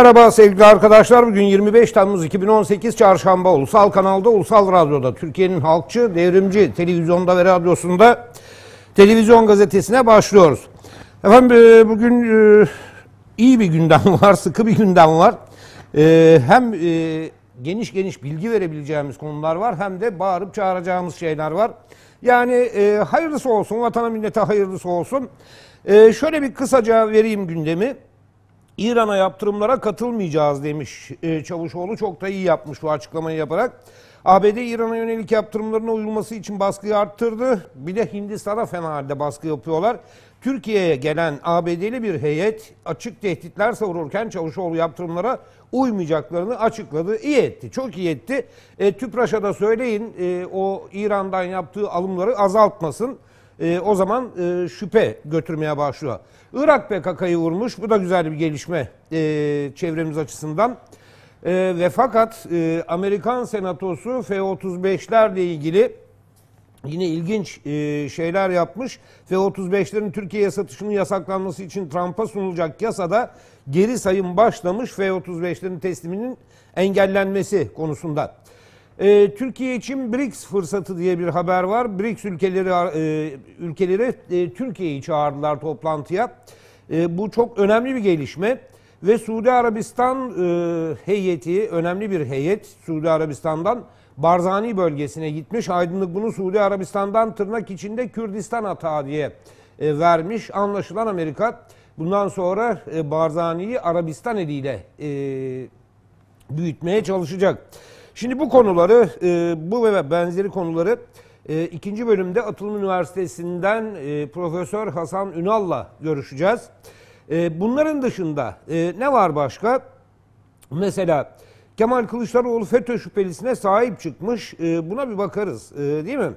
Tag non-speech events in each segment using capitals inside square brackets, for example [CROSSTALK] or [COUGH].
Merhaba sevgili arkadaşlar. Bugün 25 Temmuz 2018 Çarşamba Ulusal Kanal'da, Ulusal Radyo'da, Türkiye'nin halkçı, devrimci televizyonda ve radyosunda televizyon gazetesine başlıyoruz. Efendim e, bugün e, iyi bir gündem [LAUGHS] var, sıkı bir gündem var. E, hem geniş geniş bilgi verebileceğimiz konular var hem de bağırıp çağıracağımız şeyler var. Yani hayırlısı olsun, vatana millete hayırlısı olsun. Şöyle bir kısaca vereyim gündemi. İran'a yaptırımlara katılmayacağız demiş ee, Çavuşoğlu. Çok da iyi yapmış bu açıklamayı yaparak. ABD İran'a yönelik yaptırımlarına uyulması için baskıyı arttırdı. Bir de Hindistan'a fena halde baskı yapıyorlar. Türkiye'ye gelen ABD'li bir heyet açık tehditler savururken Çavuşoğlu yaptırımlara uymayacaklarını açıkladı. İyi etti, çok iyi etti. E, TÜPRAŞ'a da söyleyin e, o İran'dan yaptığı alımları azaltmasın. E, o zaman e, şüphe götürmeye başlıyor. Irak PKK'yı vurmuş. Bu da güzel bir gelişme e, çevremiz açısından. E, ve fakat e, Amerikan Senatosu F-35'lerle ilgili yine ilginç e, şeyler yapmış. F-35'lerin Türkiye'ye satışının yasaklanması için Trump'a sunulacak yasada geri sayım başlamış F-35'lerin tesliminin engellenmesi konusunda. E, Türkiye için BRICS fırsatı diye bir haber var. BRICS ülkeleri e, ülkeleri e, Türkiye'yi çağırdılar toplantıya. E, bu çok önemli bir gelişme ve Suudi Arabistan e, heyeti önemli bir heyet Suudi Arabistan'dan Barzani bölgesine gitmiş. Aydınlık bunu Suudi Arabistan'dan tırnak içinde Kürdistan atağı diye e, vermiş. Anlaşılan Amerika bundan sonra e, Barzani'yi Arabistan eliyle e, büyütmeye çalışacak. Şimdi bu konuları, e, bu ve benzeri konuları e, ikinci bölümde Atılım Üniversitesi'nden e, Profesör Hasan Ünal'la görüşeceğiz. bunların dışında ne var başka? Mesela Kemal Kılıçdaroğlu FETÖ şüphelisine sahip çıkmış. buna bir bakarız değil mi?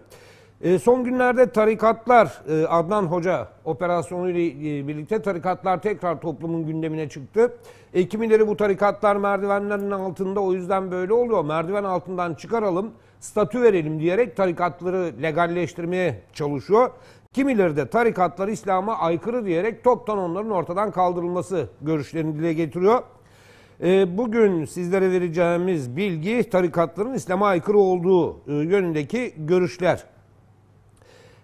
son günlerde tarikatlar, Adnan Hoca operasyonuyla birlikte tarikatlar tekrar toplumun gündemine çıktı. E, kimileri bu tarikatlar merdivenlerin altında o yüzden böyle oluyor. Merdiven altından çıkaralım, statü verelim diyerek tarikatları legalleştirmeye çalışıyor. Kimileri de tarikatlar İslam'a aykırı diyerek toptan onların ortadan kaldırılması görüşlerini dile getiriyor. Ee, bugün sizlere vereceğimiz bilgi tarikatların İslam'a aykırı olduğu e, yönündeki görüşler.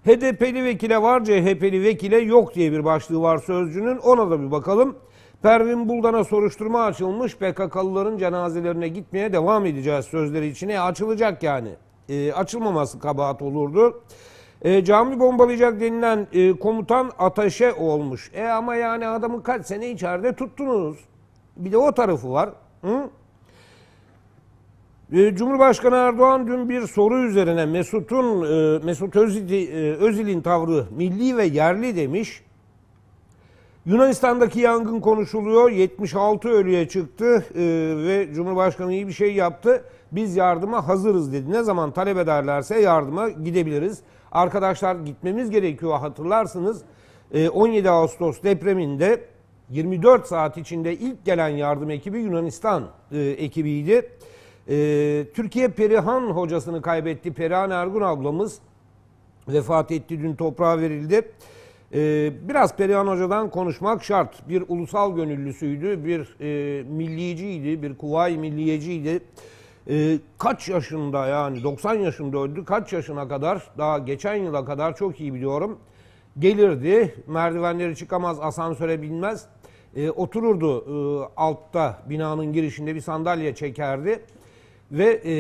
HDP'li vekile var, CHP'li vekile yok diye bir başlığı var sözcünün. Ona da bir bakalım. Pervin Buldan'a soruşturma açılmış. PKK'lıların cenazelerine gitmeye devam edeceğiz sözleri içine. Açılacak yani. E, açılmaması kabahat olurdu. E, cami bombalayacak denilen e, komutan ataşe olmuş. E ama yani adamı kaç sene içeride tuttunuz. Bir de o tarafı var. Hı? Ee, Cumhurbaşkanı Erdoğan dün bir soru üzerine Mesut'un e, Mesut e, Özil'in tavrı milli ve yerli demiş. Yunanistan'daki yangın konuşuluyor. 76 ölüye çıktı ee, ve Cumhurbaşkanı iyi bir şey yaptı. Biz yardıma hazırız dedi. Ne zaman talep ederlerse yardıma gidebiliriz. Arkadaşlar gitmemiz gerekiyor hatırlarsınız. Ee, 17 Ağustos depreminde 24 saat içinde ilk gelen yardım ekibi Yunanistan e, ekibiydi. Ee, Türkiye Perihan hocasını kaybetti. Perihan Ergun ablamız vefat etti. Dün toprağa verildi. Ee, biraz Perihan Hoca'dan konuşmak şart. Bir ulusal gönüllüsüydü, bir e, milliciydi, bir kuvayi milliyeciydi. E, kaç yaşında yani 90 yaşında öldü, kaç yaşına kadar daha geçen yıla kadar çok iyi biliyorum. Gelirdi, merdivenleri çıkamaz, asansöre binmez. E, otururdu e, altta binanın girişinde bir sandalye çekerdi. Ve e,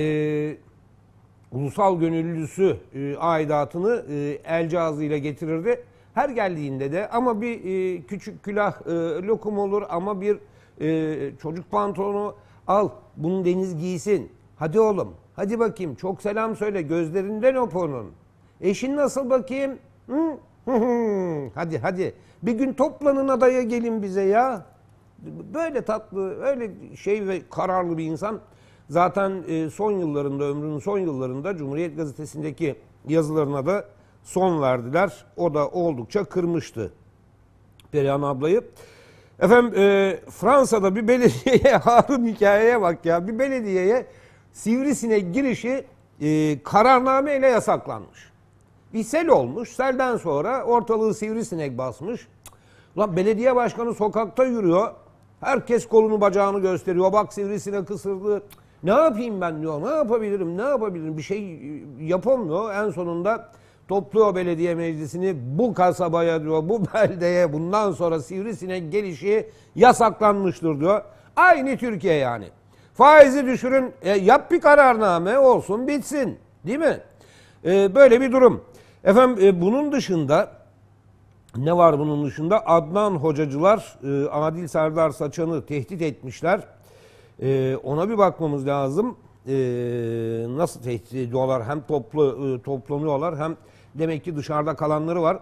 ulusal gönüllüsü e, aidatını e, el cihazıyla getirirdi. Her geldiğinde de ama bir e, küçük külah e, lokum olur ama bir e, çocuk pantolonu al bunu Deniz giysin. Hadi oğlum hadi bakayım çok selam söyle gözlerinden o onun. Eşin nasıl bakayım? Hı? hadi hadi bir gün toplanın adaya gelin bize ya. Böyle tatlı öyle şey ve kararlı bir insan. Zaten e, son yıllarında ömrünün son yıllarında Cumhuriyet Gazetesi'ndeki yazılarına da son verdiler. O da oldukça kırmıştı Perihan ablayı. Efendim e, Fransa'da bir belediyeye [LAUGHS] Harun hikayeye bak ya bir belediyeye sivrisine girişi e, kararname ile yasaklanmış. Bir sel olmuş. Selden sonra ortalığı sivrisinek basmış. Ulan belediye başkanı sokakta yürüyor. Herkes kolunu bacağını gösteriyor. Bak sivrisinek ısırdı. Ne yapayım ben diyor. Ne yapabilirim? Ne yapabilirim? Bir şey yapamıyor. En sonunda topluyor belediye meclisini bu kasabaya diyor, bu [LAUGHS] beldeye bundan sonra sivrisinek gelişi yasaklanmıştır diyor. Aynı Türkiye yani. Faizi düşürün, e, yap bir kararname olsun bitsin. Değil mi? E, böyle bir durum. Efendim e, bunun dışında ne var bunun dışında? Adnan hocacılar e, Adil Serdar Saçan'ı tehdit etmişler. E, ona bir bakmamız lazım e, nasıl tehdit ediyorlar hem toplu e, toplanıyorlar hem Demek ki dışarıda kalanları var.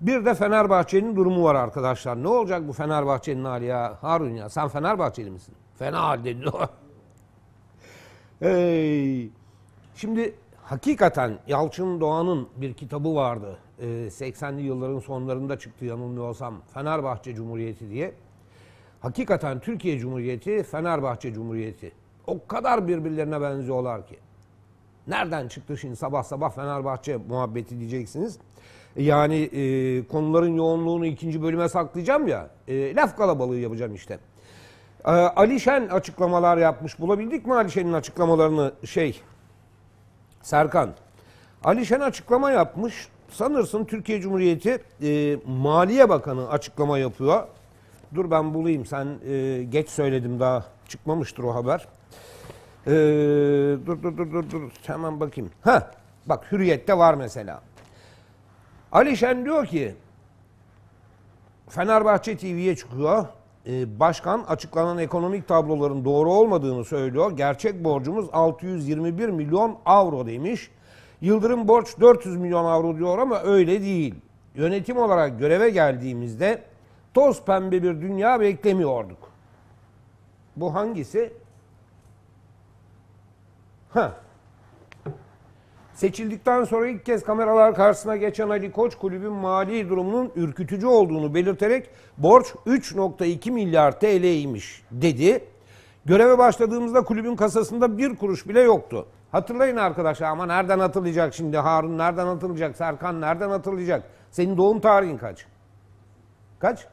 Bir de Fenerbahçe'nin durumu var arkadaşlar. Ne olacak bu Fenerbahçe'nin hali ya? Harun ya sen Fenerbahçeli misin? Fena halde. hey. [LAUGHS] Şimdi hakikaten Yalçın Doğan'ın bir kitabı vardı. 80'li ee, yılların sonlarında çıktı yanılmıyorsam. Fenerbahçe Cumhuriyeti diye. Hakikaten Türkiye Cumhuriyeti, Fenerbahçe Cumhuriyeti. O kadar birbirlerine benziyorlar ki. Nereden çıktı şimdi sabah sabah Fenerbahçe muhabbeti diyeceksiniz. E, yani e, konuların yoğunluğunu ikinci bölüme saklayacağım ya. E, laf kalabalığı yapacağım işte. E, Ali açıklamalar yapmış. Bulabildik mi Alişen'in açıklamalarını şey Serkan? Alişen açıklama yapmış. Sanırsın Türkiye Cumhuriyeti e, Maliye Bakanı açıklama yapıyor. Dur ben bulayım sen e, geç söyledim daha çıkmamıştır o haber. Ee, dur dur dur dur dur hemen bakayım. Ha bak Hürriyet'te var mesela. Ali Şen diyor ki Fenerbahçe TV'ye çıkıyor. Ee, başkan açıklanan ekonomik tabloların doğru olmadığını söylüyor. Gerçek borcumuz 621 milyon avro demiş. Yıldırım borç 400 milyon avro diyor ama öyle değil. Yönetim olarak göreve geldiğimizde toz pembe bir dünya beklemiyorduk. Bu hangisi? Ha. Seçildikten sonra ilk kez kameralar karşısına geçen Ali Koç kulübün mali durumunun ürkütücü olduğunu belirterek borç 3.2 milyar TL'ymiş dedi. Göreve başladığımızda kulübün kasasında bir kuruş bile yoktu. Hatırlayın arkadaşlar ama nereden hatırlayacak şimdi Harun nereden hatırlayacak Serkan nereden hatırlayacak? Senin doğum tarihin kaç? Kaç?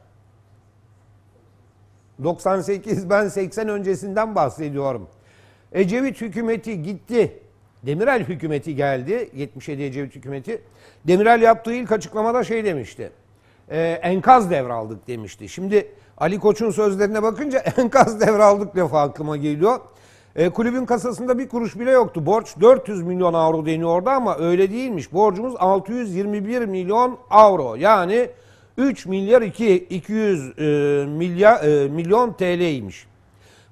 98 ben 80 öncesinden bahsediyorum. Ecevit hükümeti gitti. Demirel hükümeti geldi. 77 Ecevit hükümeti. Demirel yaptığı ilk açıklamada şey demişti. E, enkaz devraldık demişti. Şimdi Ali Koç'un sözlerine bakınca [LAUGHS] enkaz devraldık lafı aklıma geliyor. E, kulübün kasasında bir kuruş bile yoktu. Borç 400 milyon avro deniyordu ama öyle değilmiş. Borcumuz 621 milyon avro. Yani 3 milyar 2 200 e, milyar e, milyon TL'ymiş.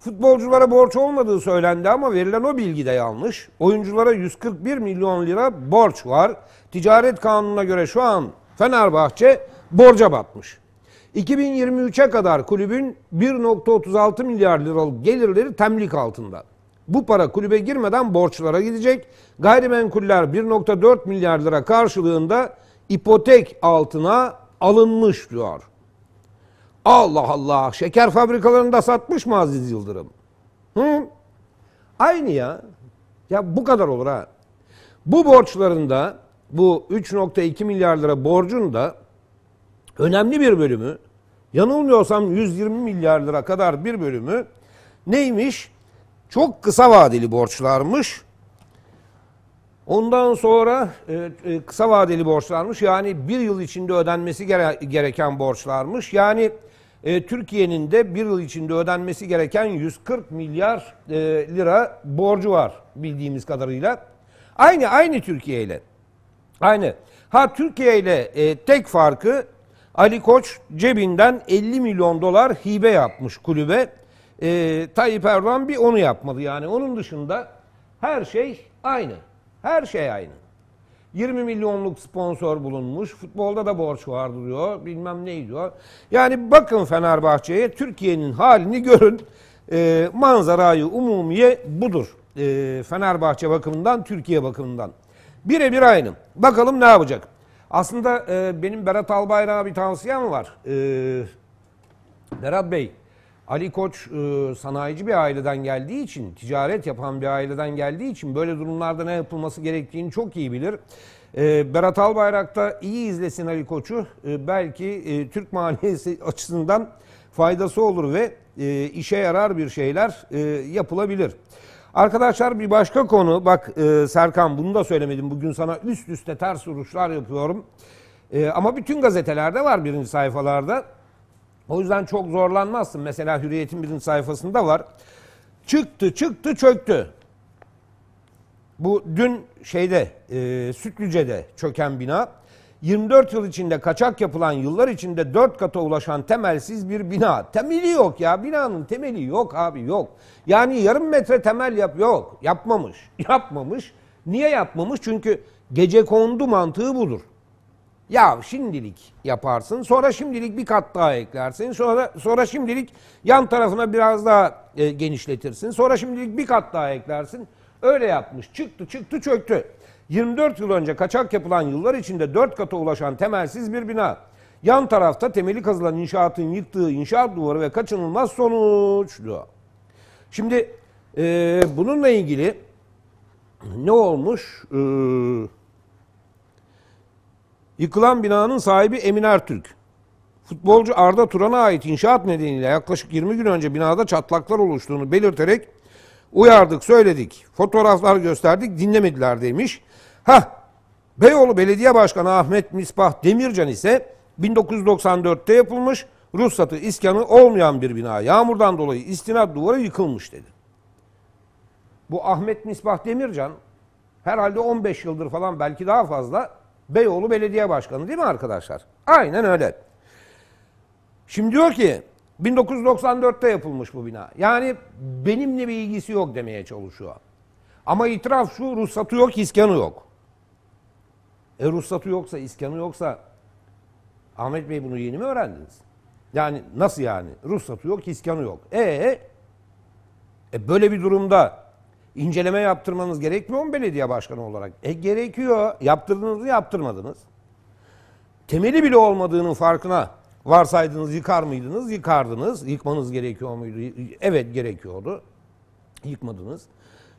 Futbolculara borç olmadığı söylendi ama verilen o bilgi de yanlış. Oyunculara 141 milyon lira borç var. Ticaret kanununa göre şu an Fenerbahçe borca batmış. 2023'e kadar kulübün 1.36 milyar liralık gelirleri temlik altında. Bu para kulübe girmeden borçlara gidecek. Gayrimenkuller 1.4 milyar lira karşılığında ipotek altına alınmış diyor. Allah Allah şeker fabrikalarında satmış mı Aziz Yıldırım? Hı? Aynı ya. Ya bu kadar olur ha. Bu borçlarında bu 3.2 milyar lira borcun da önemli bir bölümü yanılmıyorsam 120 milyar lira kadar bir bölümü neymiş? Çok kısa vadeli borçlarmış. Ondan sonra e, e kısa vadeli borçlarmış. Yani bir yıl içinde ödenmesi gere gereken borçlarmış. Yani e, Türkiye'nin de bir yıl içinde ödenmesi gereken 140 milyar e, lira borcu var bildiğimiz kadarıyla. Aynı aynı Türkiye ile. Aynı. Ha Türkiye ile e, tek farkı Ali Koç cebinden 50 milyon dolar hibe yapmış kulübe. E, Tayyip Erdoğan bir onu yapmadı yani. Onun dışında her şey aynı. Her şey aynı. 20 milyonluk sponsor bulunmuş. Futbolda da borç var diyor. Bilmem ne diyor. Yani bakın Fenerbahçe'ye Türkiye'nin halini görün. E, manzarayı umumiye budur. E, Fenerbahçe bakımından, Türkiye bakımından. Birebir aynı. Bakalım ne yapacak? Aslında e, benim Berat Albayrak'a bir tavsiyem var. E, Berat Bey, Ali Koç e, sanayici bir aileden geldiği için, ticaret yapan bir aileden geldiği için böyle durumlarda ne yapılması gerektiğini çok iyi bilir. E, Berat Albayrak da iyi izlesin Ali Koç'u. E, belki Türk [LAUGHS] maliyesi açısından faydası olur ve işe yarar bir şeyler yapılabilir. Arkadaşlar bir başka konu. Bak Serkan bunu da söylemedim. Bugün sana üst üste ters vuruşlar yapıyorum. ama bütün gazetelerde var birinci sayfalarda. O yüzden çok zorlanmazsın. Mesela Hürriyet'in bizim sayfasında var. Çıktı, çıktı, çöktü. Bu dün şeyde, e, Sütlüce'de çöken bina 24 yıl içinde kaçak yapılan yıllar içinde 4 kata ulaşan temelsiz bir bina. Temeli yok ya. Binanın temeli yok abi yok. Yani yarım metre temel yap yok. Yapmamış. [LAUGHS] Yapmamış. Niye yapmamış? Çünkü gece kondu mantığı budur. Ya şimdilik yaparsın. Sonra şimdilik bir kat daha eklersin. Sonra sonra şimdilik yan tarafına biraz daha e, genişletirsin. Sonra şimdilik bir kat daha eklersin. Öyle yapmış. Çıktı çıktı çöktü. 24 yıl önce kaçak yapılan yıllar içinde 4 kata ulaşan temelsiz bir bina. Yan tarafta temeli kazılan inşaatın yıktığı inşaat duvarı ve kaçınılmaz sonuçlu. Şimdi e, bununla ilgili ne olmuş? Eee Yıkılan binanın sahibi Emin Ertürk. Futbolcu Arda Turan'a ait inşaat nedeniyle yaklaşık 20 gün önce binada çatlaklar oluştuğunu belirterek uyardık, söyledik, fotoğraflar gösterdik, dinlemediler demiş. Ha, Beyoğlu Belediye Başkanı Ahmet Misbah Demircan ise 1994'te yapılmış ruhsatı iskanı olmayan bir bina yağmurdan dolayı istinat duvarı yıkılmış dedi. Bu Ahmet Misbah Demircan herhalde 15 yıldır falan belki daha fazla Beyoğlu Belediye Başkanı değil mi arkadaşlar? Aynen öyle. Şimdi diyor ki 1994'te yapılmış bu bina. Yani benimle bir ilgisi yok demeye çalışıyor. Ama itiraf şu ruhsatı yok, iskanı yok. E ruhsatı yoksa, iskanı yoksa Ahmet Bey bunu yeni mi öğrendiniz? Yani nasıl yani? Ruhsatı yok, iskanı yok. E, e böyle bir durumda inceleme yaptırmanız gerekmiyor mu belediye başkanı olarak? E gerekiyor. Yaptırdınız mı yaptırmadınız. Temeli bile olmadığının farkına varsaydınız yıkar mıydınız? Yıkardınız. Yıkmanız gerekiyor muydu? Evet gerekiyordu. Yıkmadınız.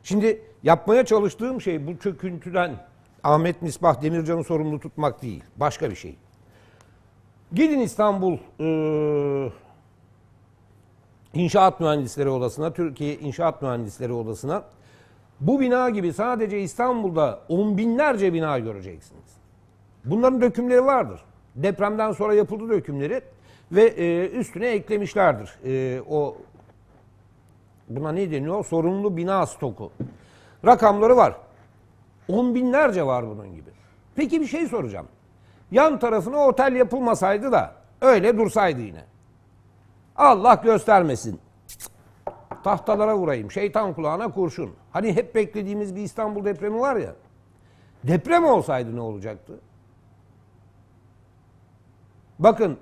Şimdi yapmaya çalıştığım şey bu çöküntüden Ahmet Misbah Demircan'ı sorumlu tutmak değil. Başka bir şey. Gidin İstanbul ee, İnşaat Mühendisleri Odası'na, Türkiye İnşaat Mühendisleri Odası'na bu bina gibi sadece İstanbul'da on binlerce bina göreceksiniz. Bunların dökümleri vardır. Depremden sonra yapıldı dökümleri ve e, üstüne eklemişlerdir. E, o buna ne deniyor? Sorumlu bina stoku. Rakamları var. On binlerce var bunun gibi. Peki bir şey soracağım. Yan tarafına otel yapılmasaydı da öyle dursaydı yine. Allah göstermesin tahtalara vurayım, şeytan kulağına kurşun. Hani hep beklediğimiz bir İstanbul depremi var ya. Deprem olsaydı ne olacaktı? Bakın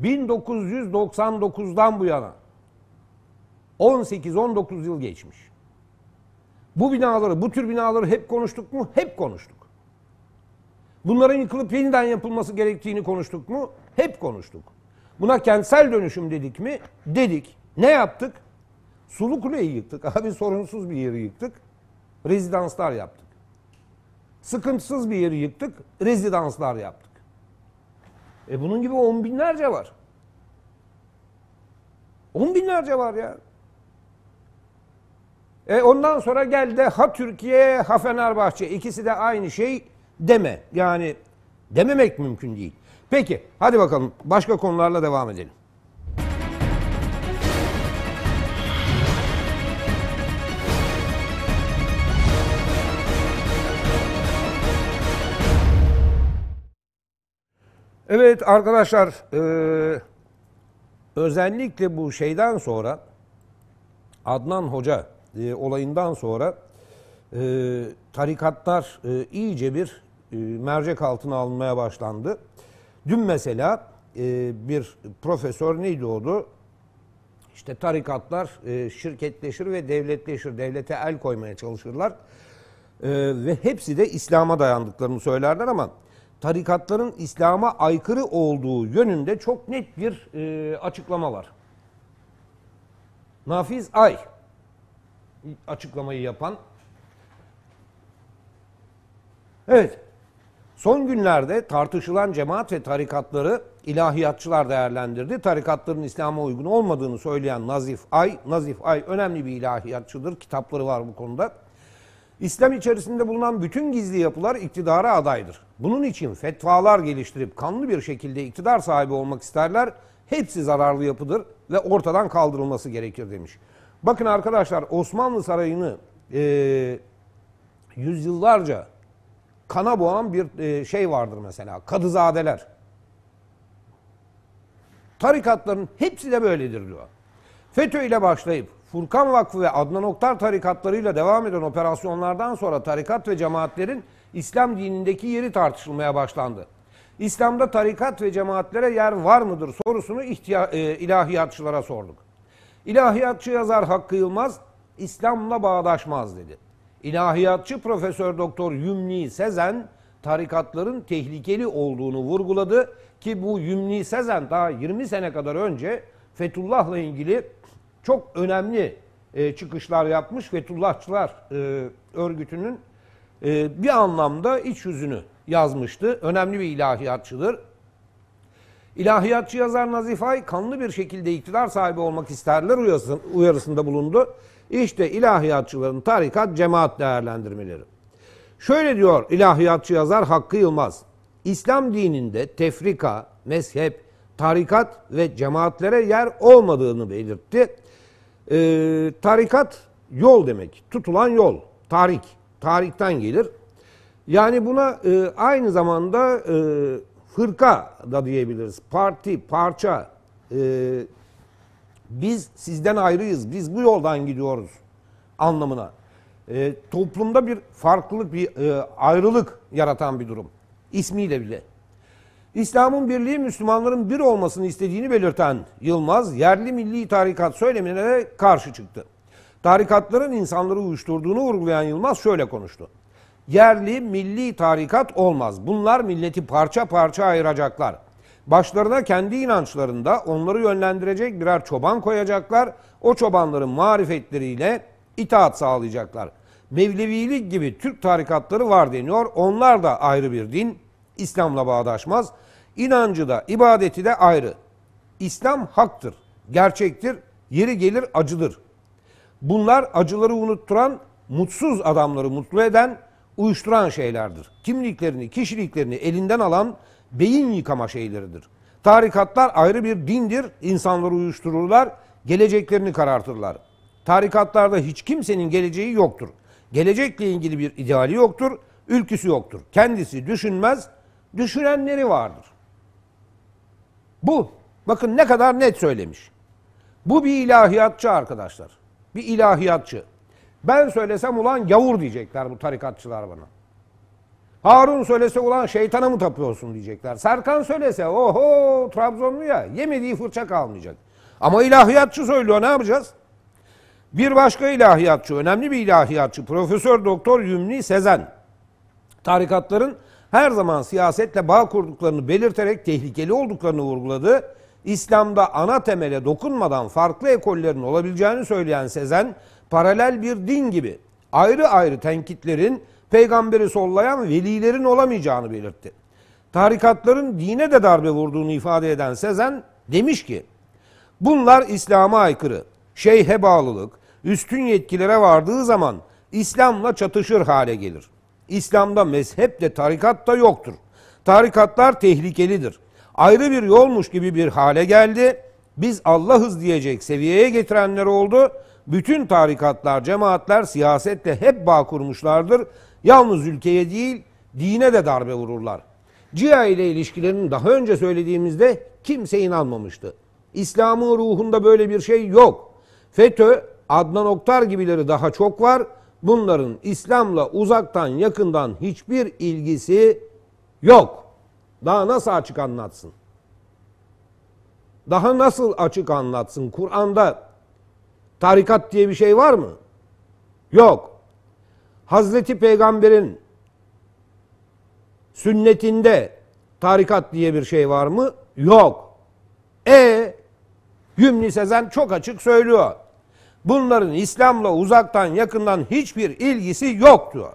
1999'dan bu yana 18-19 yıl geçmiş. Bu binaları, bu tür binaları hep konuştuk mu? Hep konuştuk. Bunların yıkılıp yeniden yapılması gerektiğini konuştuk mu? Hep konuştuk. Buna kentsel dönüşüm dedik mi? Dedik. Ne yaptık? Sulu Kule'yi yıktık. [LAUGHS] Abi sorunsuz bir yeri yıktık. Rezidanslar yaptık. Sıkıntısız bir yeri yıktık. Rezidanslar yaptık. E bunun gibi on binlerce var. On binlerce var ya. E ondan sonra gel de ha Türkiye ha Fenerbahçe ikisi de aynı şey deme. Yani dememek mümkün değil. Peki hadi bakalım başka konularla devam edelim. Evet arkadaşlar e, özellikle bu şeyden sonra Adnan Hoca e, olayından sonra e, tarikatlar e, iyice bir e, mercek altına alınmaya başlandı. Dün mesela e, bir profesör neydi diyordu? İşte tarikatlar e, şirketleşir ve devletleşir, devlete el koymaya çalışırlar. E, ve hepsi de İslam'a dayandıklarını söylerler ama tarikatların İslam'a aykırı olduğu yönünde çok net bir e, açıklama var. Nafiz Ay açıklamayı yapan. Evet. Son günlerde tartışılan cemaat ve tarikatları ilahiyatçılar değerlendirdi. Tarikatların İslam'a uygun olmadığını söyleyen Nazif Ay, Nazif Ay önemli bir ilahiyatçıdır. Kitapları var bu konuda. İslam içerisinde bulunan bütün gizli yapılar iktidara adaydır. Bunun için fetvalar geliştirip kanlı bir şekilde iktidar sahibi olmak isterler. Hepsi zararlı yapıdır ve ortadan kaldırılması gerekir demiş. Bakın arkadaşlar Osmanlı Sarayı'nı e, yüzyıllarca kana boğan bir e, şey vardır mesela. Kadızadeler. Tarikatların hepsi de böyledir diyor. FETÖ ile başlayıp Furkan Vakfı ve Adnan Oktar tarikatlarıyla devam eden operasyonlardan sonra tarikat ve cemaatlerin İslam dinindeki yeri tartışılmaya başlandı. İslam'da tarikat ve cemaatlere yer var mıdır sorusunu ihtiya- e, ilahiyatçılara sorduk. İlahiyatçı yazar Hakkı Yılmaz İslam'la bağdaşmaz dedi. İlahiyatçı Profesör Doktor Yümni Sezen tarikatların tehlikeli olduğunu vurguladı ki bu Yümni Sezen daha 20 sene kadar önce Fethullah'la ilgili çok önemli e, çıkışlar yapmış. Fethullahçılar e, örgütünün ee, bir anlamda iç yüzünü yazmıştı. Önemli bir ilahiyatçıdır. İlahiyatçı yazar Nazifay kanlı bir şekilde iktidar sahibi olmak isterler uyarısında bulundu. İşte ilahiyatçıların tarikat cemaat değerlendirmeleri. Şöyle diyor ilahiyatçı yazar Hakkı Yılmaz. İslam dininde tefrika, mezhep, tarikat ve cemaatlere yer olmadığını belirtti. Ee, tarikat yol demek, tutulan yol, tarik tarihten gelir. Yani buna e, aynı zamanda e, fırka da diyebiliriz. Parti, parça. E, biz sizden ayrıyız, biz bu yoldan gidiyoruz anlamına. E, toplumda bir farklılık, bir e, ayrılık yaratan bir durum. İsmiyle bile. İslam'ın birliği Müslümanların bir olmasını istediğini belirten Yılmaz, yerli milli tarikat söylemine karşı çıktı tarikatların insanları uyuşturduğunu vurgulayan Yılmaz şöyle konuştu. Yerli milli tarikat olmaz. Bunlar milleti parça parça ayıracaklar. Başlarına kendi inançlarında onları yönlendirecek birer çoban koyacaklar. O çobanların marifetleriyle itaat sağlayacaklar. Mevlevilik gibi Türk tarikatları var deniyor. Onlar da ayrı bir din. İslam'la bağdaşmaz. İnancı da, ibadeti de ayrı. İslam haktır, gerçektir, yeri gelir acıdır. Bunlar acıları unutturan, mutsuz adamları mutlu eden, uyuşturan şeylerdir. Kimliklerini, kişiliklerini elinden alan beyin yıkama şeyleridir. Tarikatlar ayrı bir dindir, insanları uyuştururlar, geleceklerini karartırlar. Tarikatlarda hiç kimsenin geleceği yoktur. Gelecekle ilgili bir ideali yoktur, ülküsü yoktur. Kendisi düşünmez, düşünenleri vardır. Bu, bakın ne kadar net söylemiş. Bu bir ilahiyatçı arkadaşlar bir ilahiyatçı. Ben söylesem ulan yavur diyecekler bu tarikatçılar bana. Harun söylese ulan şeytana mı tapıyorsun diyecekler. Serkan söylese oho Trabzonlu ya yemediği fırça kalmayacak. Ama ilahiyatçı söylüyor ne yapacağız? Bir başka ilahiyatçı, önemli bir ilahiyatçı Profesör Doktor Yümni Sezen. Tarikatların her zaman siyasetle bağ kurduklarını belirterek tehlikeli olduklarını vurguladı İslam'da ana temele dokunmadan farklı ekollerin olabileceğini söyleyen Sezen, paralel bir din gibi ayrı ayrı tenkitlerin peygamberi sollayan velilerin olamayacağını belirtti. Tarikatların dine de darbe vurduğunu ifade eden Sezen demiş ki, bunlar İslam'a aykırı, şeyhe bağlılık, üstün yetkilere vardığı zaman İslam'la çatışır hale gelir. İslam'da mezhep de tarikat da yoktur. Tarikatlar tehlikelidir ayrı bir yolmuş gibi bir hale geldi. Biz Allah'ız diyecek seviyeye getirenler oldu. Bütün tarikatlar, cemaatler siyasetle hep bağ kurmuşlardır. Yalnız ülkeye değil, dine de darbe vururlar. CIA ile ilişkilerini daha önce söylediğimizde kimse inanmamıştı. İslam'ın ruhunda böyle bir şey yok. FETÖ, Adnan Oktar gibileri daha çok var. Bunların İslam'la uzaktan yakından hiçbir ilgisi yok. Daha nasıl açık anlatsın? Daha nasıl açık anlatsın? Kur'an'da tarikat diye bir şey var mı? Yok. Hazreti Peygamber'in sünnetinde tarikat diye bir şey var mı? Yok. E Yümni Sezen çok açık söylüyor. Bunların İslam'la uzaktan yakından hiçbir ilgisi yok diyor.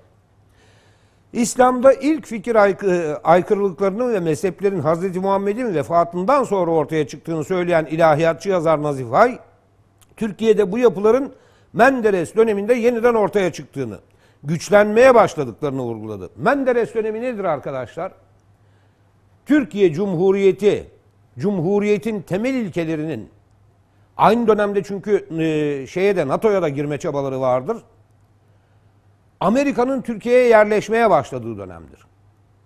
İslam'da ilk fikir aykı, aykırılıklarının ve mezheplerin Hz. Muhammed'in vefatından sonra ortaya çıktığını söyleyen ilahiyatçı yazar Nazif Hay, Türkiye'de bu yapıların Menderes döneminde yeniden ortaya çıktığını, güçlenmeye başladıklarını vurguladı. Menderes dönemi nedir arkadaşlar? Türkiye Cumhuriyeti, Cumhuriyet'in temel ilkelerinin, aynı dönemde çünkü e, şeye de NATO'ya da girme çabaları vardır Amerika'nın Türkiye'ye yerleşmeye başladığı dönemdir.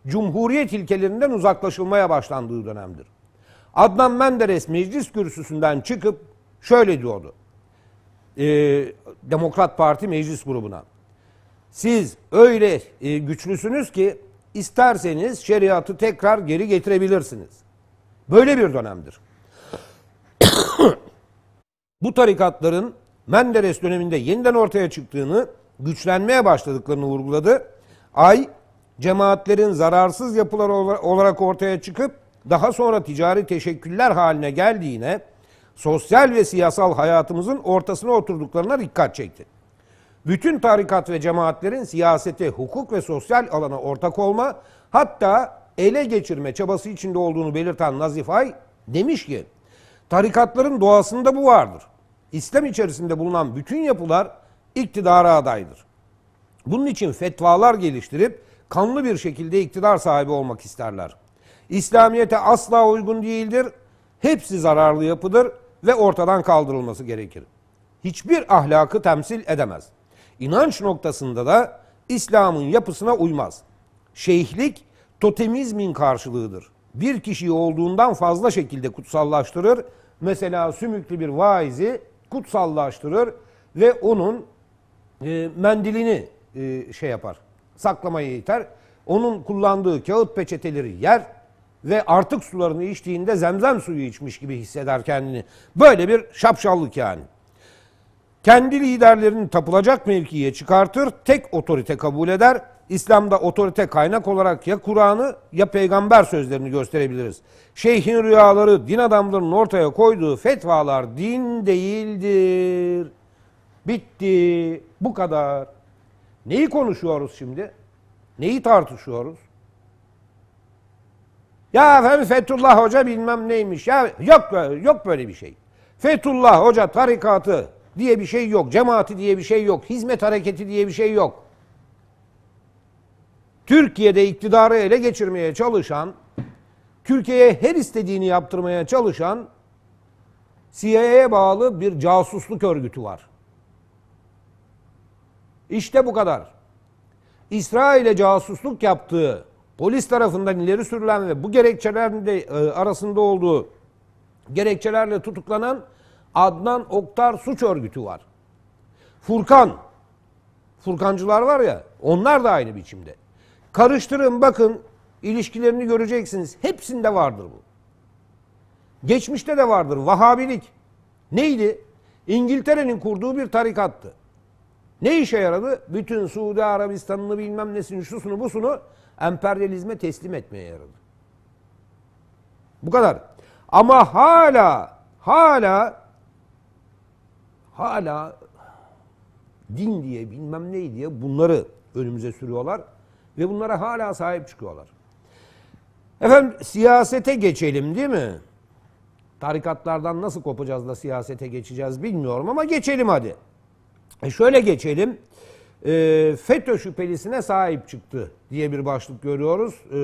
Cumhuriyet ilkelerinden uzaklaşılmaya başlandığı dönemdir. Adnan Menderes meclis kürsüsünden çıkıp şöyle diyordu. Ee, Demokrat Parti meclis grubuna. Siz öyle e, güçlüsünüz ki isterseniz şeriatı tekrar geri getirebilirsiniz. Böyle bir dönemdir. [COUGHS] Bu tarikatların Menderes döneminde yeniden ortaya çıktığını güçlenmeye başladıklarını vurguladı. Ay, cemaatlerin zararsız yapılar olarak ortaya çıkıp daha sonra ticari teşekküller haline geldiğine, sosyal ve siyasal hayatımızın ortasına oturduklarına dikkat çekti. Bütün tarikat ve cemaatlerin siyasete, hukuk ve sosyal alana ortak olma, hatta ele geçirme çabası içinde olduğunu belirten Nazif Ay demiş ki, tarikatların doğasında bu vardır. İslam içerisinde bulunan bütün yapılar iktidara adaydır. Bunun için fetvalar geliştirip kanlı bir şekilde iktidar sahibi olmak isterler. İslamiyete asla uygun değildir. Hepsi zararlı yapıdır ve ortadan kaldırılması gerekir. Hiçbir ahlakı temsil edemez. İnanç noktasında da İslam'ın yapısına uymaz. Şeyhlik totemizmin karşılığıdır. Bir kişiyi olduğundan fazla şekilde kutsallaştırır. Mesela sümüklü bir vaizi kutsallaştırır ve onun e, mendilini e, şey yapar. Saklamayı iter. Onun kullandığı kağıt peçeteleri yer ve artık sularını içtiğinde zemzem suyu içmiş gibi hisseder kendini. Böyle bir şapşallık yani. Kendi liderlerini tapılacak mevkiye çıkartır, tek otorite kabul eder. İslam'da otorite kaynak olarak ya Kur'an'ı ya peygamber sözlerini gösterebiliriz. Şeyhin rüyaları, din adamlarının ortaya koyduğu fetvalar din değildir. Bitti. Bu kadar. Neyi konuşuyoruz şimdi? Neyi tartışıyoruz? Ya efendim Fethullah Hoca bilmem neymiş. Ya yok yok böyle bir şey. Fethullah Hoca tarikatı diye bir şey yok. Cemaati diye bir şey yok. Hizmet hareketi diye bir şey yok. Türkiye'de iktidarı ele geçirmeye çalışan, Türkiye'ye her istediğini yaptırmaya çalışan CIA'ye bağlı bir casusluk örgütü var. İşte bu kadar. İsrail'e casusluk yaptığı polis tarafından ileri sürülen ve bu gerekçelerin e, arasında olduğu gerekçelerle tutuklanan Adnan Oktar suç örgütü var. Furkan, Furkancılar var ya onlar da aynı biçimde. Karıştırın bakın ilişkilerini göreceksiniz. Hepsinde vardır bu. Geçmişte de vardır Vahabilik. Neydi? İngiltere'nin kurduğu bir tarikattı. Ne işe yaradı? Bütün Suudi Arabistan'ını bilmem nesini, şusunu busunu emperyalizme teslim etmeye yaradı. Bu kadar. Ama hala, hala, hala din diye bilmem ne diye bunları önümüze sürüyorlar. Ve bunlara hala sahip çıkıyorlar. Efendim siyasete geçelim değil mi? Tarikatlardan nasıl kopacağız da siyasete geçeceğiz bilmiyorum ama geçelim hadi. E şöyle geçelim. E, FETÖ şüphelisine sahip çıktı diye bir başlık görüyoruz. E,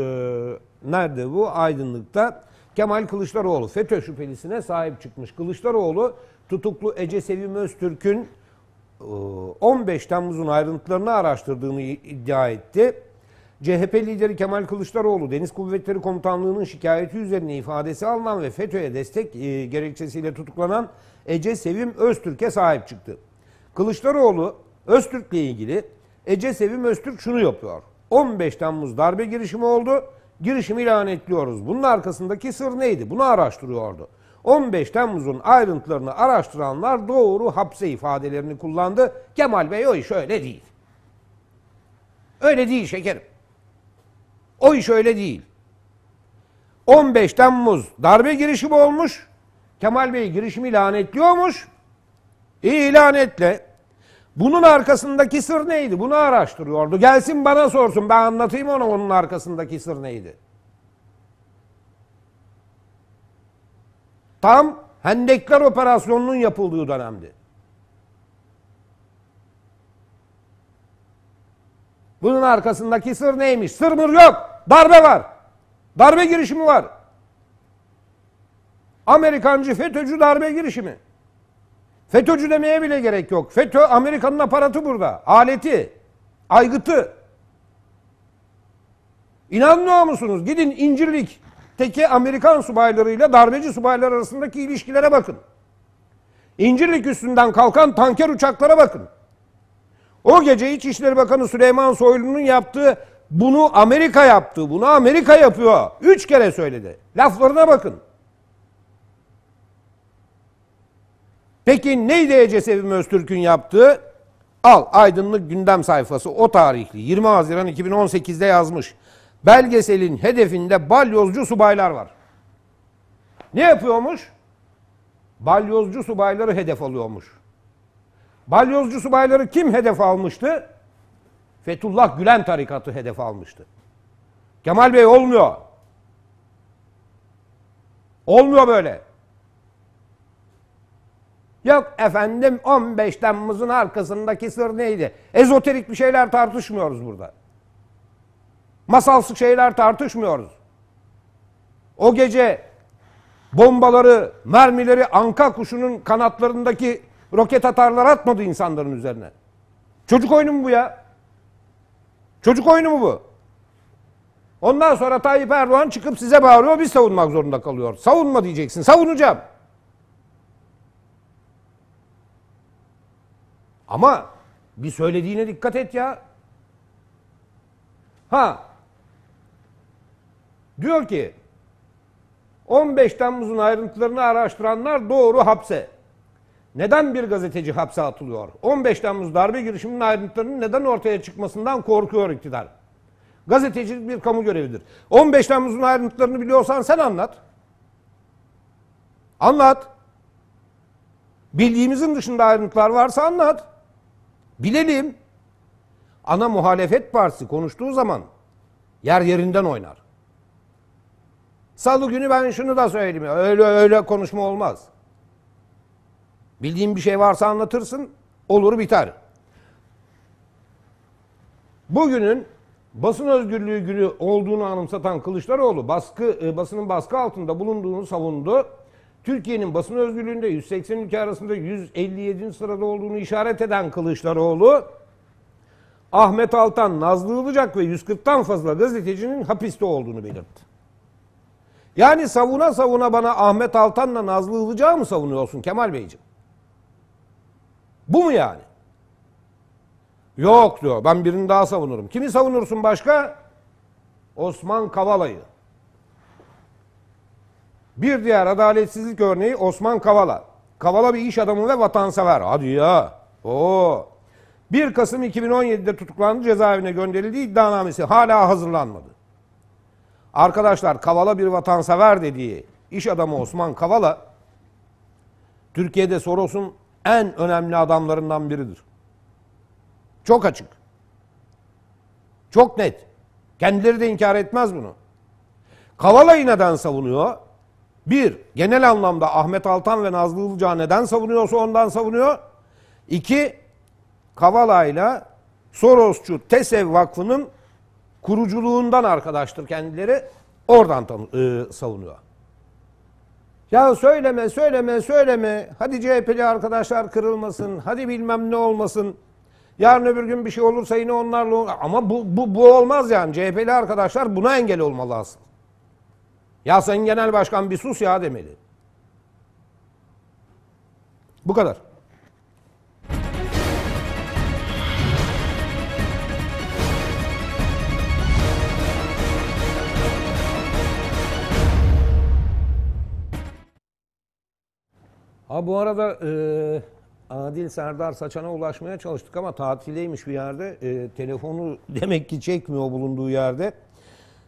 nerede bu? Aydınlık'ta. Kemal Kılıçdaroğlu FETÖ şüphelisine sahip çıkmış. Kılıçdaroğlu tutuklu Ece Sevim Öztürk'ün 15 e, Temmuz'un ayrıntılarını araştırdığını iddia etti. CHP lideri Kemal Kılıçdaroğlu, Deniz Kuvvetleri Komutanlığı'nın şikayeti üzerine ifadesi alınan ve FETÖ'ye destek e, gerekçesiyle tutuklanan Ece Sevim Öztürk'e sahip çıktı. Kılıçdaroğlu Öztürk'le ilgili Ece Sevim Öztürk şunu yapıyor. 15 Temmuz darbe girişimi oldu. Girişimi ilan etliyoruz. Bunun arkasındaki sır neydi? Bunu araştırıyordu. 15 Temmuz'un ayrıntılarını araştıranlar doğru hapse ifadelerini kullandı. Kemal Bey o iş öyle değil. Öyle değil şekerim. O iş öyle değil. 15 Temmuz darbe girişimi olmuş. Kemal Bey girişimi lanetliyormuş etle. bunun arkasındaki sır neydi? Bunu araştırıyordu. Gelsin bana sorsun. Ben anlatayım ona onun arkasındaki sır neydi? Tam Hendekler operasyonunun yapıldığı dönemdi. Bunun arkasındaki sır neymiş? Sır mır yok. Darbe var. Darbe girişimi var. Amerikancı FETÖ'cü darbe girişimi. FETÖ'cü demeye bile gerek yok. FETÖ Amerika'nın aparatı burada. Aleti, aygıtı. İnanmıyor musunuz? Gidin İncirlik teki Amerikan subaylarıyla darbeci subaylar arasındaki ilişkilere bakın. İncirlik üstünden kalkan tanker uçaklara bakın. O gece İçişleri Bakanı Süleyman Soylu'nun yaptığı bunu Amerika yaptı. Bunu Amerika yapıyor. Üç kere söyledi. Laflarına bakın. Peki neydi Ece Sevim Öztürk'ün yaptığı? Al Aydınlık Gündem sayfası o tarihli 20 Haziran 2018'de yazmış. Belgeselin hedefinde balyozcu subaylar var. Ne yapıyormuş? Balyozcu subayları hedef alıyormuş. Balyozcu subayları kim hedef almıştı? Fethullah Gülen tarikatı hedef almıştı. Kemal Bey olmuyor. Olmuyor böyle. Yok efendim 15 Temmuz'un arkasındaki sır neydi? Ezoterik bir şeyler tartışmıyoruz burada. Masalsı şeyler tartışmıyoruz. O gece bombaları, mermileri anka kuşunun kanatlarındaki roket atarlar atmadı insanların üzerine. Çocuk oyunu mu bu ya? Çocuk oyunu mu bu? Ondan sonra Tayyip Erdoğan çıkıp size bağırıyor, biz savunmak zorunda kalıyor. Savunma diyeceksin, savunacağım. Ama bir söylediğine dikkat et ya. Ha. Diyor ki 15 Temmuz'un ayrıntılarını araştıranlar doğru hapse. Neden bir gazeteci hapse atılıyor? 15 Temmuz darbe girişiminin ayrıntılarının neden ortaya çıkmasından korkuyor iktidar. Gazetecilik bir kamu görevidir. 15 Temmuz'un ayrıntılarını biliyorsan sen anlat. Anlat. Bildiğimizin dışında ayrıntılar varsa anlat. Bilelim. Ana muhalefet partisi konuştuğu zaman yer yerinden oynar. Salı günü ben şunu da söyleyeyim. Öyle öyle konuşma olmaz. Bildiğin bir şey varsa anlatırsın. Olur biter. Bugünün basın özgürlüğü günü olduğunu anımsatan Kılıçdaroğlu baskı e, basının baskı altında bulunduğunu savundu. Türkiye'nin basın özgürlüğünde 180 ülke arasında 157. sırada olduğunu işaret eden Kılıçdaroğlu, Ahmet Altan, Nazlı Ilıcak ve 140'tan fazla gazetecinin hapiste olduğunu belirtti. Yani savuna savuna bana Ahmet Altan'la Nazlı Ilıcak'ı mı savunuyorsun Kemal Beyciğim? Bu mu yani? Yok diyor ben birini daha savunurum. Kimi savunursun başka? Osman Kavala'yı. Bir diğer adaletsizlik örneği Osman Kavala. Kavala bir iş adamı ve vatansever. Hadi ya. Oo. 1 Kasım 2017'de tutuklandı cezaevine gönderildi. iddianamesi hala hazırlanmadı. Arkadaşlar Kavala bir vatansever dediği iş adamı Osman Kavala Türkiye'de Soros'un en önemli adamlarından biridir. Çok açık. Çok net. Kendileri de inkar etmez bunu. Kavala inadan savunuyor. Bir, genel anlamda Ahmet Altan ve Nazlı Ilıca neden savunuyorsa ondan savunuyor. İki, Kavala ile Sorosçu Tesev Vakfı'nın kuruculuğundan arkadaştır kendileri. Oradan e, savunuyor. Ya söyleme, söyleme, söyleme. Hadi CHP'li arkadaşlar kırılmasın. Hadi bilmem ne olmasın. Yarın öbür gün bir şey olursa yine onlarla... Ama bu, bu, bu olmaz yani. CHP'li arkadaşlar buna engel olmalı aslında. Ya sen genel başkan bir sus ya demeli. Bu kadar. Ha bu arada e, Adil Serdar Saçan'a ulaşmaya çalıştık ama tatildeymiş bir yerde. E, telefonu [LAUGHS] demek ki çekmiyor bulunduğu yerde.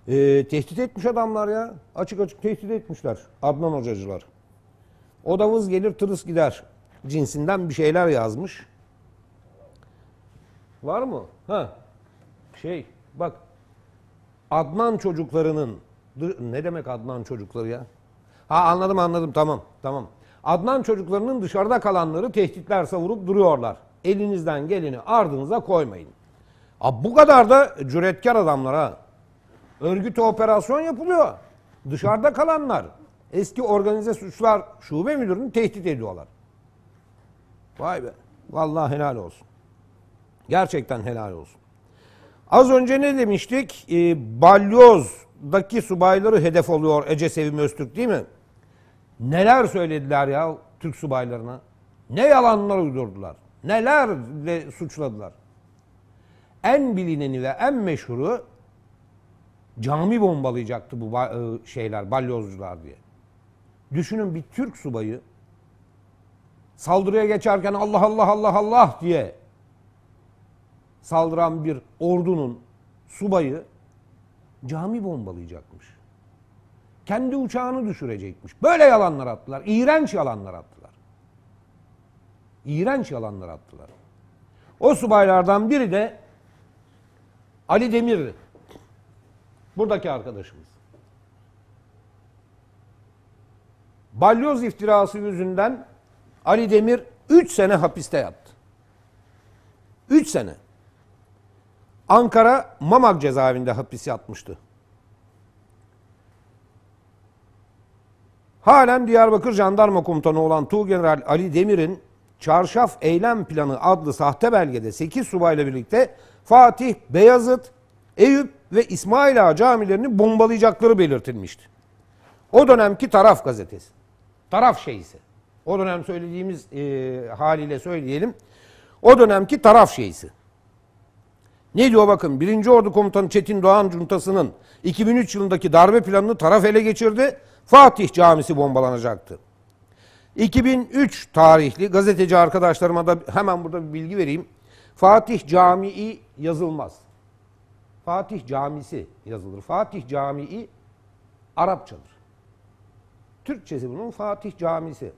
E, tehdit etmiş adamlar ya. Açık açık tehdit etmişler. Adnan Hocacılar. O da vız gelir tırıs gider. Cinsinden bir şeyler yazmış. Var mı? Ha. Şey bak. Adnan çocuklarının ne demek Adnan çocukları ya? Ha anladım anladım tamam tamam. Adnan çocuklarının dışarıda kalanları tehditler savurup duruyorlar. Elinizden geleni ardınıza koymayın. Abi bu kadar da cüretkar adamlar ha. Örgüte operasyon yapılıyor. Dışarıda kalanlar eski organize suçlar şube müdürünü tehdit ediyorlar. Vay be. Vallahi helal olsun. Gerçekten helal olsun. Az önce ne demiştik? E, Balyoz'daki subayları hedef oluyor Ece Sevim Öztürk değil mi? Neler söylediler ya Türk subaylarına? Ne yalanlar uydurdular? Neler de suçladılar? En bilineni ve en meşhuru cami bombalayacaktı bu e, şeyler, balyozcular diye. Düşünün bir Türk subayı saldırıya geçerken Allah Allah Allah Allah diye saldıran bir ordunun subayı cami bombalayacakmış. Kendi uçağını düşürecekmiş. Böyle yalanlar attılar. İğrenç yalanlar attılar. İğrenç yalanlar attılar. O subaylardan biri de Ali Demir Buradaki arkadaşımız. Balyoz iftirası yüzünden Ali Demir 3 sene hapiste yattı. 3 sene. Ankara Mamak cezaevinde hapis yatmıştı. Halen Diyarbakır Jandarma Komutanı olan General Ali Demir'in Çarşaf Eylem Planı adlı sahte belgede 8 subayla birlikte Fatih, Beyazıt, Eyüp ve İsmail Ağa camilerini bombalayacakları belirtilmişti. O dönemki Taraf gazetesi. Taraf şeysi. O dönem söylediğimiz e, haliyle söyleyelim. O dönemki taraf şeysi. Ne diyor bakın birinci Ordu Komutanı Çetin Doğan Cuntası'nın 2003 yılındaki darbe planını taraf ele geçirdi. Fatih Camisi bombalanacaktı. 2003 tarihli gazeteci arkadaşlarıma da hemen burada bir bilgi vereyim. Fatih Camii yazılmaz. Fatih Camisi yazılır. Fatih Camii Arapçadır. Türkçesi bunun Fatih Camisi.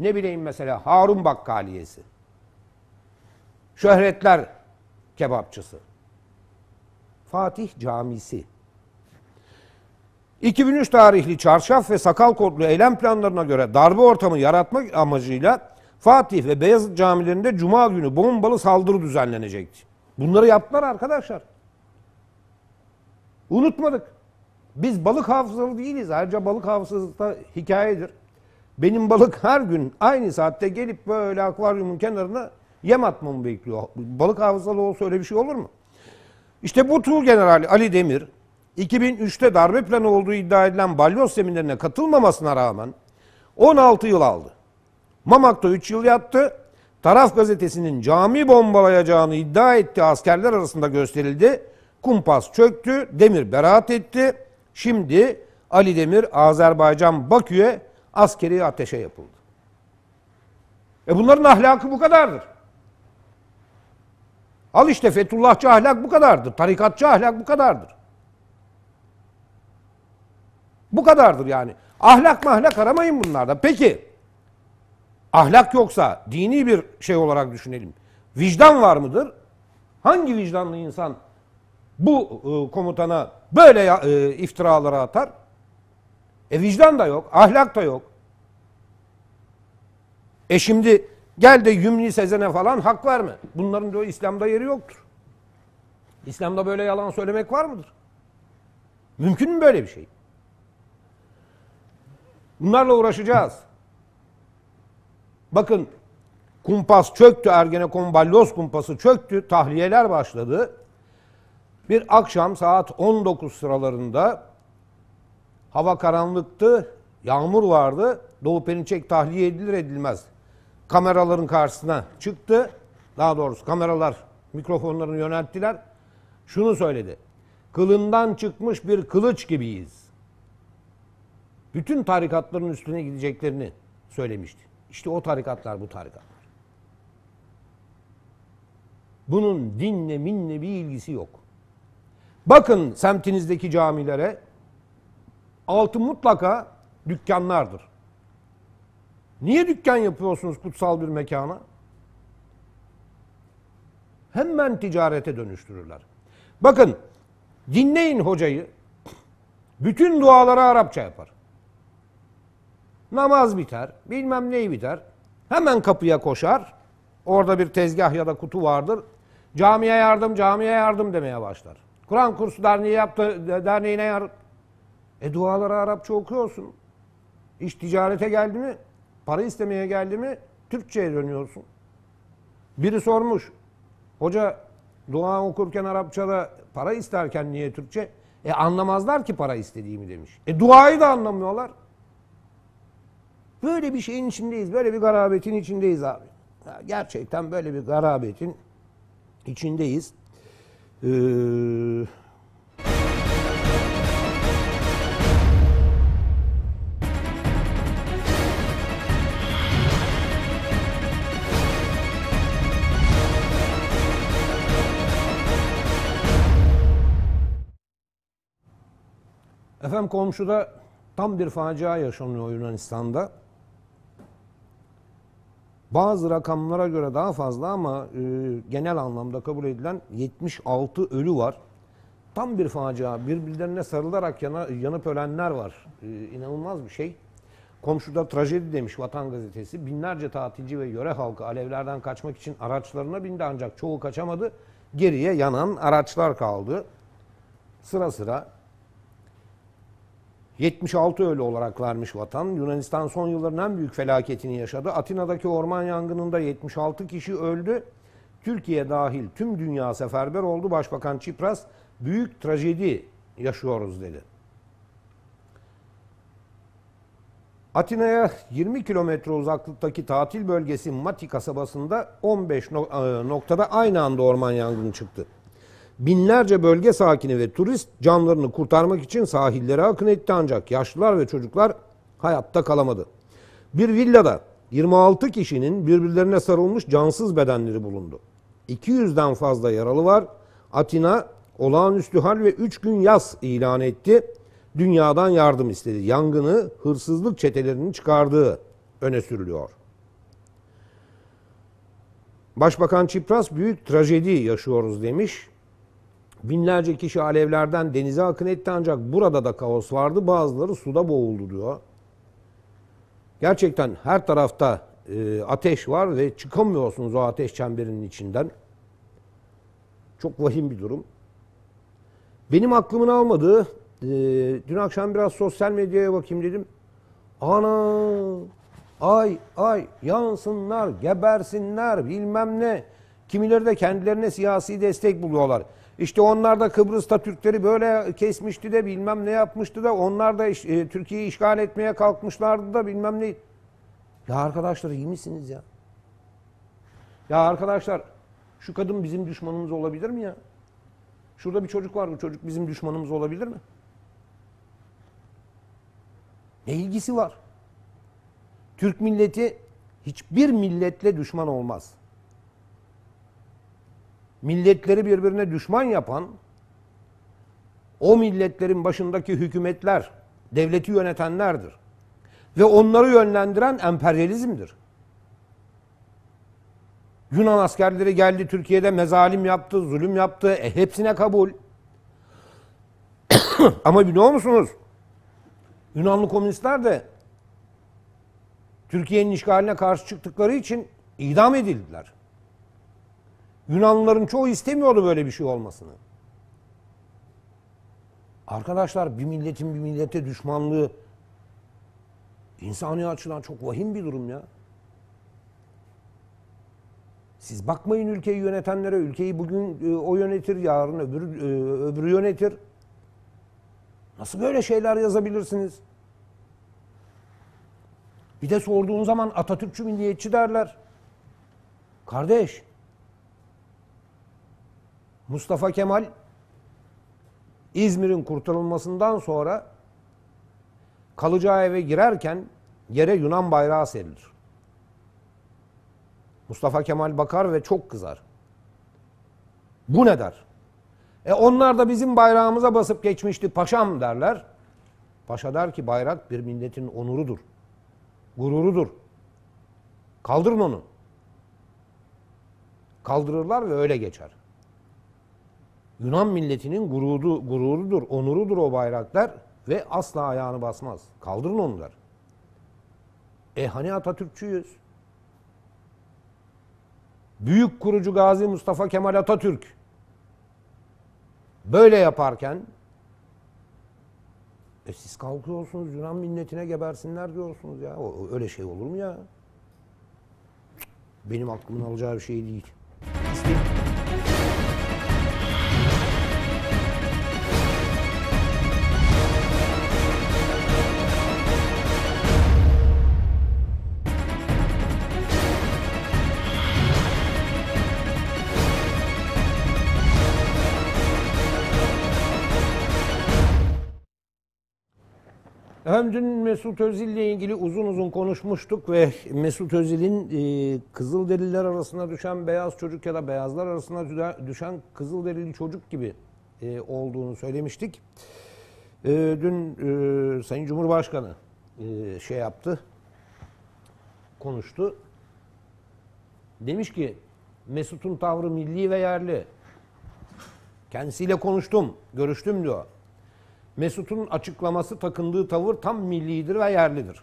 Ne bileyim mesela Harun Bakkaliyesi. Şöhretler kebapçısı. Fatih Camisi. 2003 tarihli çarşaf ve sakal kodlu eylem planlarına göre darbe ortamı yaratmak amacıyla Fatih ve Beyazıt camilerinde Cuma günü bombalı saldırı düzenlenecekti. Bunları yaptılar arkadaşlar. Unutmadık. Biz balık hafızalı değiliz. Ayrıca balık hafızası hikayedir. Benim balık her gün aynı saatte gelip böyle akvaryumun kenarına yem atmamı bekliyor. Balık hafızalı olsa öyle bir şey olur mu? İşte bu Tuğ Generali Ali Demir 2003'te darbe planı olduğu iddia edilen balyoz seminerine katılmamasına rağmen 16 yıl aldı. Mamak'ta 3 yıl yattı. Taraf gazetesinin cami bombalayacağını iddia ettiği askerler arasında gösterildi. Kumpas çöktü, Demir beraat etti. Şimdi Ali Demir Azerbaycan Bakü'ye askeri ateşe yapıldı. E bunların ahlakı bu kadardır. Al işte Fethullahçı ahlak bu kadardır. Tarikatçı ahlak bu kadardır. Bu kadardır yani. Ahlak mahlak aramayın bunlarda. Peki Ahlak yoksa dini bir şey olarak düşünelim. Vicdan var mıdır? Hangi vicdanlı insan bu e, komutana böyle e, iftiraları atar? E vicdan da yok, ahlak da yok. E şimdi gel de Yümni Sezen'e falan hak var mı? Bunların diyor İslam'da yeri yoktur. İslam'da böyle yalan söylemek var mıdır? Mümkün mü böyle bir şey? Bunlarla uğraşacağız. Bakın kumpas çöktü Ergenekon balyoz kumpası çöktü tahliyeler başladı. Bir akşam saat 19 sıralarında hava karanlıktı, yağmur vardı. Doğu Perinçek tahliye edilir edilmez kameraların karşısına çıktı. Daha doğrusu kameralar mikrofonlarını yönelttiler. Şunu söyledi. Kılından çıkmış bir kılıç gibiyiz. Bütün tarikatların üstüne gideceklerini söylemişti. İşte o tarikatlar bu tarikatlar. Bunun dinle minle bir ilgisi yok. Bakın semtinizdeki camilere altı mutlaka dükkanlardır. Niye dükkan yapıyorsunuz kutsal bir mekana? Hemen ticarete dönüştürürler. Bakın dinleyin hocayı. Bütün duaları Arapça yapar. Namaz biter, bilmem neyi biter. Hemen kapıya koşar. Orada bir tezgah ya da kutu vardır. Camiye yardım, camiye yardım demeye başlar. Kur'an kursu derneği yaptı, derneğine yardım. E duaları Arapça okuyorsun. İş ticarete geldi mi, para istemeye geldi mi Türkçe'ye dönüyorsun. Biri sormuş. Hoca dua okurken Arapçada para isterken niye Türkçe? E anlamazlar ki para istediğimi demiş. E duayı da anlamıyorlar. Böyle bir şeyin içindeyiz. Böyle bir garabetin içindeyiz abi. Ya gerçekten böyle bir garabetin içindeyiz. Ee, Efendim komşuda tam bir facia yaşanıyor Yunanistan'da. Bazı rakamlara göre daha fazla ama e, genel anlamda kabul edilen 76 ölü var. Tam bir facia. Birbirlerine sarılarak yana, yanıp ölenler var. E, inanılmaz bir şey. Komşuda trajedi demiş Vatan Gazetesi. Binlerce tatilci ve yöre halkı alevlerden kaçmak için araçlarına bindi ancak çoğu kaçamadı. Geriye yanan araçlar kaldı. Sıra sıra 76 ölü olarak vermiş vatan. Yunanistan son yılların en büyük felaketini yaşadı. Atina'daki orman yangınında 76 kişi öldü. Türkiye dahil tüm dünya seferber oldu. Başbakan Çipras büyük trajedi yaşıyoruz dedi. Atina'ya 20 kilometre uzaklıktaki tatil bölgesi Mati kasabasında 15 e, noktada aynı anda orman yangını çıktı. Binlerce bölge sakini ve turist canlarını kurtarmak için sahillere akın etti ancak yaşlılar ve çocuklar hayatta kalamadı. Bir villada 26 kişinin birbirlerine sarılmış cansız bedenleri bulundu. 200'den fazla yaralı var. Atina olağanüstü hal ve 3 gün yaz ilan etti. Dünyadan yardım istedi. Yangını hırsızlık çetelerinin çıkardığı öne sürülüyor. Başbakan Çipras büyük trajedi yaşıyoruz demiş. Binlerce kişi alevlerden denize akın etti ancak burada da kaos vardı. Bazıları suda boğuldu diyor. Gerçekten her tarafta e, ateş var ve çıkamıyorsunuz o ateş çemberinin içinden. Çok vahim bir durum. Benim aklımın almadığı, e, dün akşam biraz sosyal medyaya bakayım dedim. Ana, ay ay yansınlar, gebersinler bilmem ne. Kimileri de kendilerine siyasi destek buluyorlar. İşte onlar da Kıbrıs'ta Türkleri böyle kesmişti de bilmem ne yapmıştı da onlar da e, Türkiye'yi işgal etmeye kalkmışlardı da bilmem ne. Ya arkadaşlar iyi misiniz ya? Ya arkadaşlar şu kadın bizim düşmanımız olabilir mi ya? Şurada bir çocuk var bu çocuk bizim düşmanımız olabilir mi? Ne ilgisi var? Türk milleti hiçbir milletle düşman olmaz milletleri birbirine düşman yapan o milletlerin başındaki hükümetler, devleti yönetenlerdir. Ve onları yönlendiren emperyalizmdir. Yunan askerleri geldi Türkiye'de mezalim yaptı, zulüm yaptı. E, hepsine kabul. [COUGHS] Ama biliyor musunuz? Yunanlı komünistler de Türkiye'nin işgaline karşı çıktıkları için idam edildiler. Yunanlıların çoğu istemiyordu böyle bir şey olmasını. Arkadaşlar bir milletin bir millete düşmanlığı insani açıdan çok vahim bir durum ya. Siz bakmayın ülkeyi yönetenlere. Ülkeyi bugün e, o yönetir, yarın öbürü, e, öbürü yönetir. Nasıl böyle şeyler yazabilirsiniz? Bir de sorduğun zaman Atatürkçü milliyetçi derler. Kardeş, Mustafa Kemal İzmir'in kurtarılmasından sonra kalacağı eve girerken yere Yunan bayrağı serilir. Mustafa Kemal bakar ve çok kızar. Bu ne der? E onlar da bizim bayrağımıza basıp geçmişti paşam derler. Paşa der ki bayrak bir milletin onurudur. Gururudur. Kaldırın onu. Kaldırırlar ve öyle geçer. Yunan milletinin gururu, gururudur, onurudur o bayraklar ve asla ayağını basmaz. Kaldırın onları. E hani Atatürkçüyüz? Büyük kurucu Gazi Mustafa Kemal Atatürk böyle yaparken e siz kalkıyorsunuz Yunan milletine gebersinler diyorsunuz ya. O, öyle şey olur mu ya? Benim aklımın alacağı bir şey değil. İstedim. Hem dün Mesut Özil ile ilgili uzun uzun konuşmuştuk ve Mesut Özil'in e, Kızılderililer arasında düşen beyaz çocuk ya da beyazlar arasında düşen kızıl Kızılderili çocuk gibi e, olduğunu söylemiştik. E, dün e, Sayın Cumhurbaşkanı e, şey yaptı, konuştu. Demiş ki Mesut'un tavrı milli ve yerli. Kendisiyle konuştum, görüştüm diyor. Mesut'un açıklaması takındığı tavır tam millidir ve yerlidir.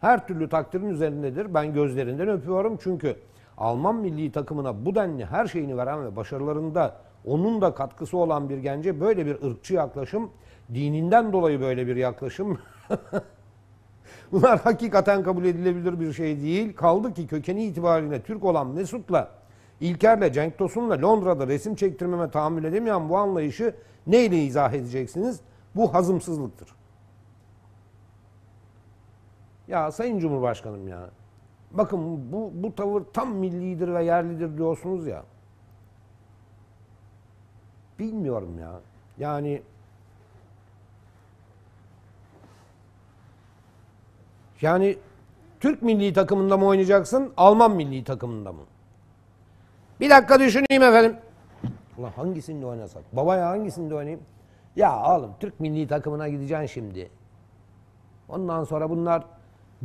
Her türlü takdirin üzerindedir. Ben gözlerinden öpüyorum çünkü Alman milli takımına bu denli her şeyini veren ve başarılarında onun da katkısı olan bir gence böyle bir ırkçı yaklaşım, dininden dolayı böyle bir yaklaşım [LAUGHS] Bunlar hakikaten kabul edilebilir bir şey değil. Kaldı ki kökeni itibariyle Türk olan Mesut'la, İlker'le, Cenk Tosun'la Londra'da resim çektirmeme tahammül edemeyen bu anlayışı neyle izah edeceksiniz? Bu hazımsızlıktır. Ya Sayın Cumhurbaşkanım ya. Bakın bu, bu tavır tam millidir ve yerlidir diyorsunuz ya. Bilmiyorum ya. Yani yani Türk milli takımında mı oynayacaksın? Alman milli takımında mı? Bir dakika düşüneyim efendim. Ulan hangisinde oynasak? ya hangisinde oynayayım? Ya oğlum Türk milli takımına gideceksin şimdi. Ondan sonra bunlar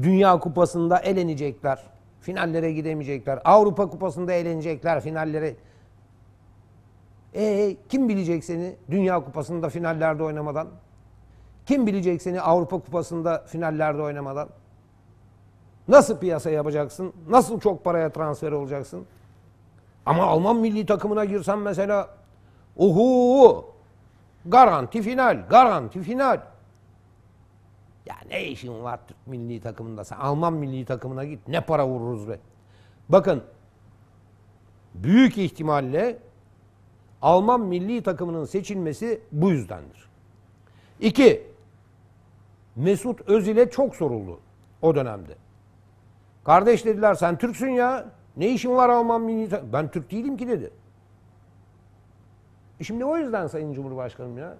Dünya Kupası'nda elenecekler. Finallere gidemeyecekler. Avrupa Kupası'nda elenecekler finallere. E kim bilecek seni Dünya Kupası'nda finallerde oynamadan? Kim bilecek seni Avrupa Kupası'nda finallerde oynamadan? Nasıl piyasa yapacaksın? Nasıl çok paraya transfer olacaksın? Ama Alman milli takımına girsen mesela uhu. Garanti final, garanti final. Ya ne işin var Türk milli takımında? Sen Alman milli takımına git. Ne para vururuz be. Bakın büyük ihtimalle Alman milli takımının seçilmesi bu yüzdendir. İki, Mesut Özil'e çok soruldu o dönemde. Kardeş dediler sen Türksün ya. Ne işin var Alman milli takım? Ben Türk değilim ki dedi. Şimdi o yüzden Sayın Cumhurbaşkanım ya.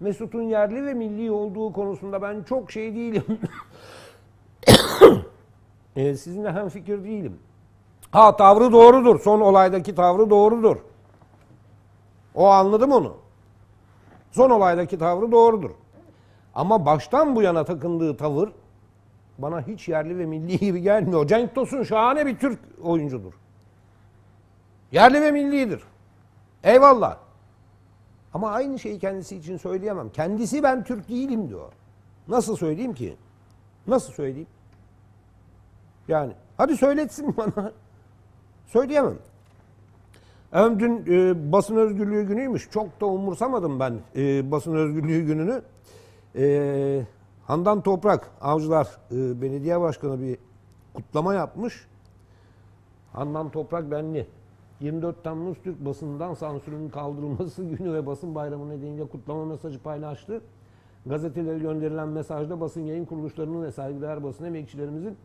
Mesut'un yerli ve milli olduğu konusunda ben çok şey değilim. [COUGHS] e, sizinle hem fikir değilim. Ha tavrı doğrudur. Son olaydaki tavrı doğrudur. O anladım onu. Son olaydaki tavrı doğrudur. Ama baştan bu yana takındığı tavır bana hiç yerli ve milli gibi gelmiyor. Cenk Tosun şahane bir Türk oyuncudur. Yerli ve millidir. Eyvallah. Ama aynı şeyi kendisi için söyleyemem. Kendisi ben Türk değilim diyor. Nasıl söyleyeyim ki? Nasıl söyleyeyim? Yani hadi söyletsin [LAUGHS] bana. Söyleyemem. Efendim dün e, basın özgürlüğü günüymüş. Çok da umursamadım ben e, basın özgürlüğü gününü. E, Handan Toprak, Avcılar e, Belediye Başkanı bir kutlama yapmış. Handan Toprak benli. 24 Temmuz Türk basından sansürün kaldırılması [LAUGHS] günü ve basın bayramı nedeniyle kutlama mesajı paylaştı. Gazetelere gönderilen mesajda basın yayın kuruluşlarının ve saygıdeğer basın emekçilerimizin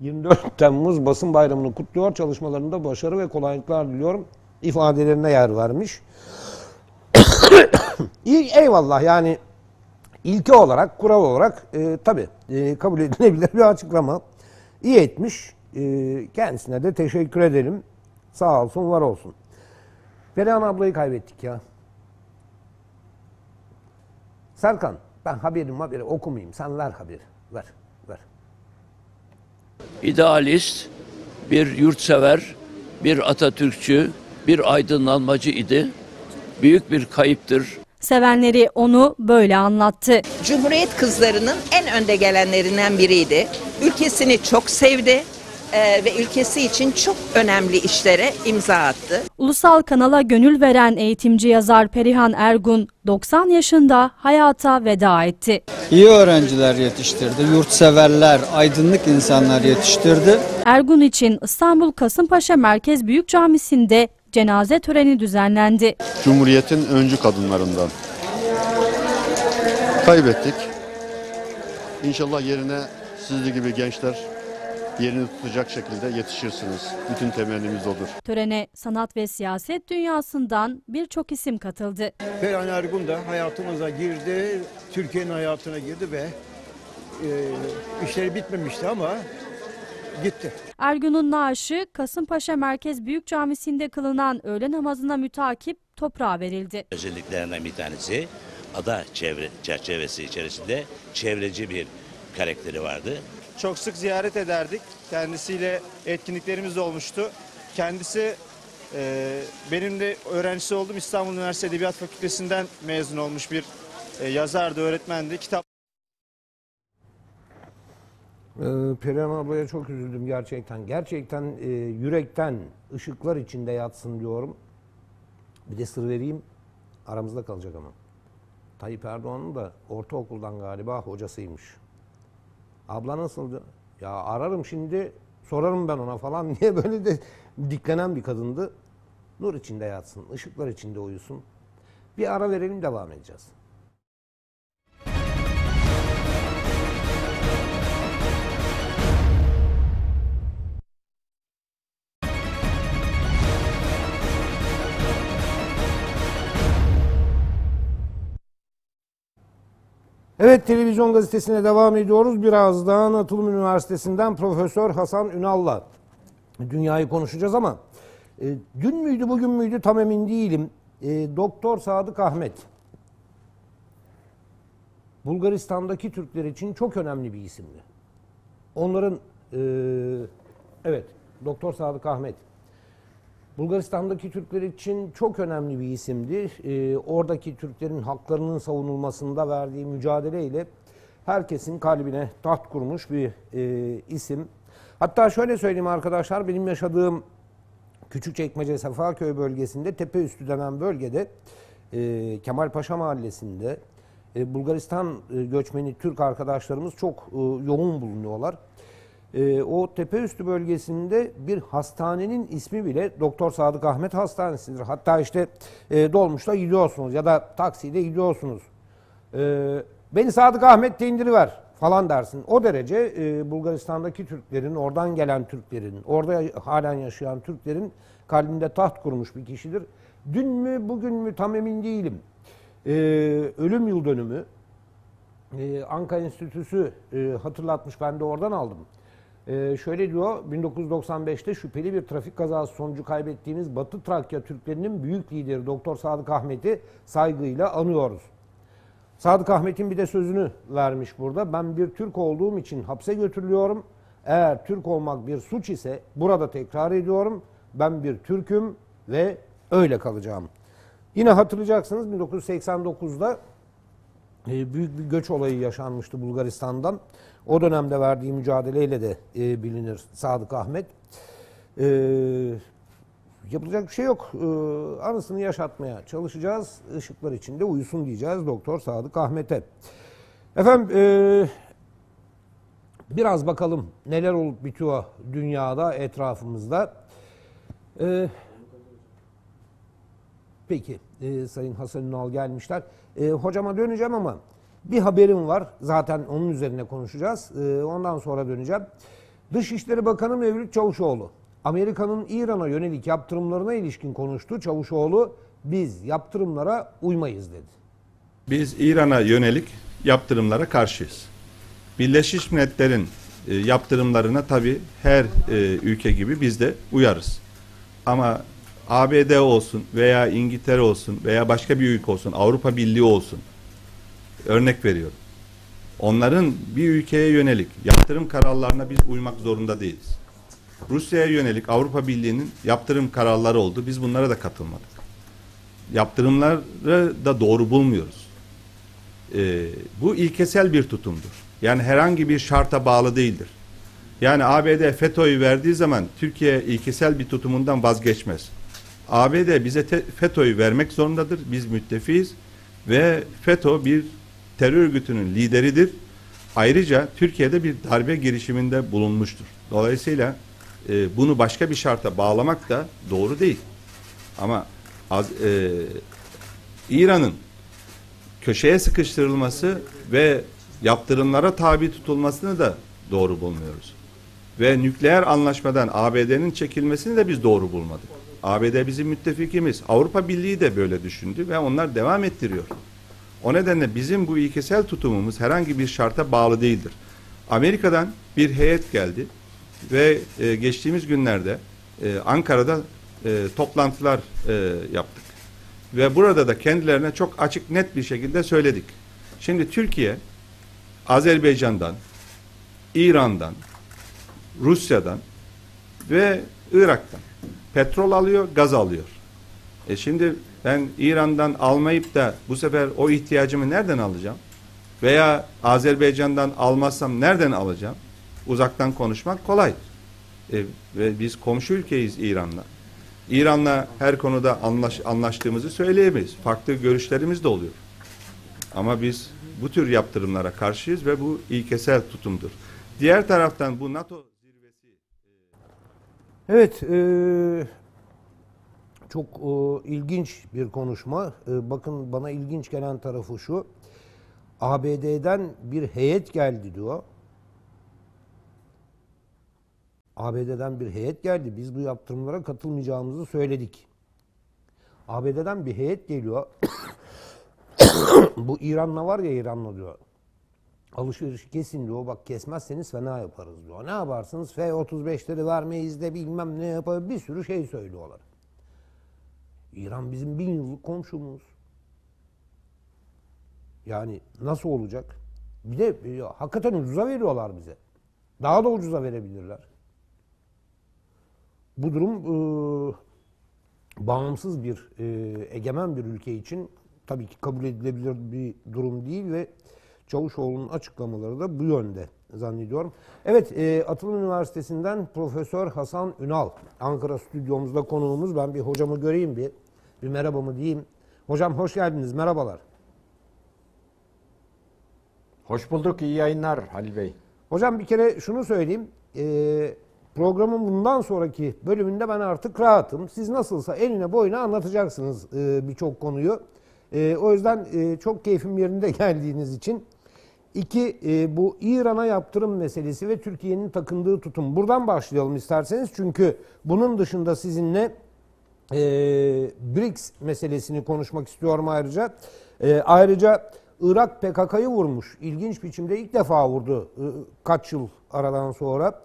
24 [LAUGHS] Temmuz basın bayramını kutluyor, çalışmalarında başarı ve kolaylıklar diliyorum ifadelerine yer vermiş. [COUGHS] Eyvallah yani ilke olarak, kural olarak e, tabii e, kabul edilebilir bir açıklama. İyi etmiş. E, kendisine de teşekkür edelim. Sağ olsun, var olsun. Perihan ablayı kaybettik ya. Serkan, ben haberim haberi okumayayım. Sen ver haberi. Ver, ver. İdealist, bir yurtsever, bir Atatürkçü, bir aydınlanmacı idi. Büyük bir kayıptır. Sevenleri onu böyle anlattı. Cumhuriyet kızlarının en önde gelenlerinden biriydi. Ülkesini çok sevdi ee, ve ülkesi için çok önemli işlere imza attı. Ulusal kanala gönül veren eğitimci yazar Perihan Ergun 90 yaşında hayata veda etti. İyi öğrenciler yetiştirdi, yurtseverler, aydınlık insanlar yetiştirdi. Ergun için İstanbul Kasımpaşa Merkez Büyük Camisi'nde cenaze töreni düzenlendi. Cumhuriyet'in öncü kadınlarından kaybettik. İnşallah yerine sizli gibi gençler yerini tutacak şekilde yetişirsiniz. Bütün temennimiz odur. Törene sanat ve siyaset dünyasından birçok isim katıldı. Ferhan Ergun da hayatımıza girdi, Türkiye'nin hayatına girdi ve e, işleri bitmemişti ama gitti. Ergun'un naaşı Kasımpaşa Merkez Büyük Camisi'nde kılınan öğle namazına mütakip toprağa verildi. Özelliklerinden bir tanesi ada çevre, çerçevesi içerisinde çevreci bir karakteri vardı çok sık ziyaret ederdik. Kendisiyle etkinliklerimiz de olmuştu. Kendisi e, benim de öğrencisi oldum. İstanbul Üniversitesi Edebiyat Fakültesinden mezun olmuş bir e, yazardı, öğretmendi. Kitap ee, Perihan ablaya çok üzüldüm gerçekten. Gerçekten e, yürekten ışıklar içinde yatsın diyorum. Bir de sır vereyim. Aramızda kalacak ama. Tayyip Erdoğan'ın da ortaokuldan galiba hocasıymış. Abla nasıldı? Ya ararım şimdi sorarım ben ona falan [LAUGHS] niye böyle de diklenen bir kadındı. Nur içinde yatsın, ışıklar içinde uyusun. Bir ara verelim devam edeceğiz. Evet televizyon gazetesine devam ediyoruz. Birazdan Atılım Üniversitesi'nden Profesör Hasan Ünal'la dünyayı konuşacağız ama e, dün müydü bugün müydü tam emin değilim. E, Doktor Sadık Ahmet Bulgaristan'daki Türkler için çok önemli bir isimdi. Onların e, evet Doktor Sadık Ahmet Bulgaristan'daki Türkler için çok önemli bir isimdir. E, oradaki Türklerin haklarının savunulmasında verdiği mücadeleyle herkesin kalbine taht kurmuş bir e, isim. Hatta şöyle söyleyeyim arkadaşlar, benim yaşadığım Küçükçekmece Sefaköy bölgesinde, tepe üstü denen bölgede, e, Kemal Paşa Mahallesi'nde e, Bulgaristan e, göçmeni Türk arkadaşlarımız çok e, yoğun bulunuyorlar e, o üstü bölgesinde bir hastanenin ismi bile Doktor Sadık Ahmet Hastanesi'dir. Hatta işte e, dolmuşla gidiyorsunuz ya da taksiyle gidiyorsunuz. E, beni Sadık Ahmet indiri var falan dersin. O derece e, Bulgaristan'daki Türklerin, oradan gelen Türklerin, orada halen yaşayan Türklerin kalbinde taht kurmuş bir kişidir. Dün mü bugün mü tam emin değilim. E, ölüm yıl dönümü. Ee, Anka Enstitüsü e, hatırlatmış. Ben de oradan aldım. Ee, şöyle diyor, 1995'te şüpheli bir trafik kazası sonucu kaybettiğimiz Batı Trakya Türklerinin büyük lideri Doktor Sadık Ahmet'i saygıyla anıyoruz. Sadık Ahmet'in bir de sözünü vermiş burada. Ben bir Türk olduğum için hapse götürülüyorum. Eğer Türk olmak bir suç ise burada tekrar ediyorum. Ben bir Türk'üm ve öyle kalacağım. Yine hatırlayacaksınız 1989'da e, büyük bir göç olayı yaşanmıştı Bulgaristan'dan. O dönemde verdiği mücadeleyle de e, bilinir Sadık Ahmet. E, yapılacak bir şey yok. E, anısını yaşatmaya çalışacağız. Işıklar içinde uyusun diyeceğiz Doktor Sadık Ahmet'e. Efendim e, biraz bakalım neler olup bitiyor dünyada, etrafımızda. E, peki e, Sayın Hasan Ünal gelmişler. E, hocama döneceğim ama bir haberim var. Zaten onun üzerine konuşacağız. Ee, ondan sonra döneceğim. Dışişleri Bakanı Mevlüt Çavuşoğlu. Amerika'nın İran'a yönelik yaptırımlarına ilişkin konuştu. Çavuşoğlu biz yaptırımlara uymayız dedi. Biz İran'a yönelik yaptırımlara karşıyız. Birleşmiş Milletler'in e, yaptırımlarına tabi her e, ülke gibi biz de uyarız. Ama ABD olsun veya İngiltere olsun veya başka bir ülke olsun, Avrupa Birliği olsun Örnek veriyorum. Onların bir ülkeye yönelik yaptırım kararlarına biz uymak zorunda değiliz. Rusya'ya yönelik Avrupa Birliği'nin yaptırım kararları oldu. Biz bunlara da katılmadık. Yaptırımları da doğru bulmuyoruz. Ee, bu ilkesel bir tutumdur. Yani herhangi bir şarta bağlı değildir. Yani ABD FETÖ'yü verdiği zaman Türkiye ilkesel bir tutumundan vazgeçmez. ABD bize FETÖ'yü vermek zorundadır. Biz müttefiyiz ve FETÖ bir terör örgütünün lideridir. Ayrıca Türkiye'de bir darbe girişiminde bulunmuştur. Dolayısıyla e, bunu başka bir şarta bağlamak da doğru değil. Ama az, e, İran'ın köşeye sıkıştırılması ve yaptırımlara tabi tutulmasını da doğru bulmuyoruz. Ve nükleer anlaşmadan ABD'nin çekilmesini de biz doğru bulmadık. ABD bizim müttefikimiz. Avrupa Birliği de böyle düşündü ve onlar devam ettiriyor. O nedenle bizim bu ilkesel tutumumuz herhangi bir şarta bağlı değildir. Amerika'dan bir heyet geldi ve e, geçtiğimiz günlerde e, Ankara'da e, toplantılar e, yaptık. Ve burada da kendilerine çok açık net bir şekilde söyledik. Şimdi Türkiye Azerbaycan'dan, İran'dan, Rusya'dan ve Irak'tan petrol alıyor, gaz alıyor. E şimdi ben İran'dan almayıp da bu sefer o ihtiyacımı nereden alacağım? Veya Azerbaycan'dan almazsam nereden alacağım? Uzaktan konuşmak kolay. E, ve biz komşu ülkeyiz İran'la. İran'la her konuda anlaş, anlaştığımızı söyleyemeyiz. Farklı görüşlerimiz de oluyor. Ama biz bu tür yaptırımlara karşıyız ve bu ilkesel tutumdur. Diğer taraftan bu NATO zirvesi... E, evet, e, çok e, ilginç bir konuşma. E, bakın bana ilginç gelen tarafı şu. ABD'den bir heyet geldi diyor. ABD'den bir heyet geldi. Biz bu yaptırımlara katılmayacağımızı söyledik. ABD'den bir heyet geliyor. [COUGHS] bu İran'la var ya İran'la diyor. Alışveriş kesin diyor. Bak kesmezseniz fena yaparız diyor. Ne yaparsınız? F-35'leri vermeyiz de bilmem ne yapar. Bir sürü şey söylüyorlar. İran bizim bin yıllık komşumuz. Yani nasıl olacak? Bir de ya, e, hakikaten ucuza veriyorlar bize. Daha da ucuza verebilirler. Bu durum e, bağımsız bir, e, egemen bir ülke için tabii ki kabul edilebilir bir durum değil ve Çavuşoğlu'nun açıklamaları da bu yönde zannediyorum. Evet, e, Atılım Üniversitesi'nden Profesör Hasan Ünal, Ankara stüdyomuzda konuğumuz. Ben bir hocamı göreyim bir. Bir merhaba mı diyeyim. Hocam hoş geldiniz. Merhabalar. Hoş bulduk. iyi yayınlar Halil Bey. Hocam bir kere şunu söyleyeyim. Ee, programın bundan sonraki bölümünde ben artık rahatım. Siz nasılsa eline boyuna anlatacaksınız e, birçok konuyu. E, o yüzden e, çok keyfim yerinde [LAUGHS] geldiğiniz için. İki, e, bu İran'a yaptırım meselesi ve Türkiye'nin takındığı tutum. Buradan başlayalım isterseniz. Çünkü bunun dışında sizinle e, BRICS meselesini konuşmak istiyorum ayrıca. E, ayrıca Irak PKK'yı vurmuş. İlginç biçimde ilk defa vurdu e, kaç yıl aradan sonra.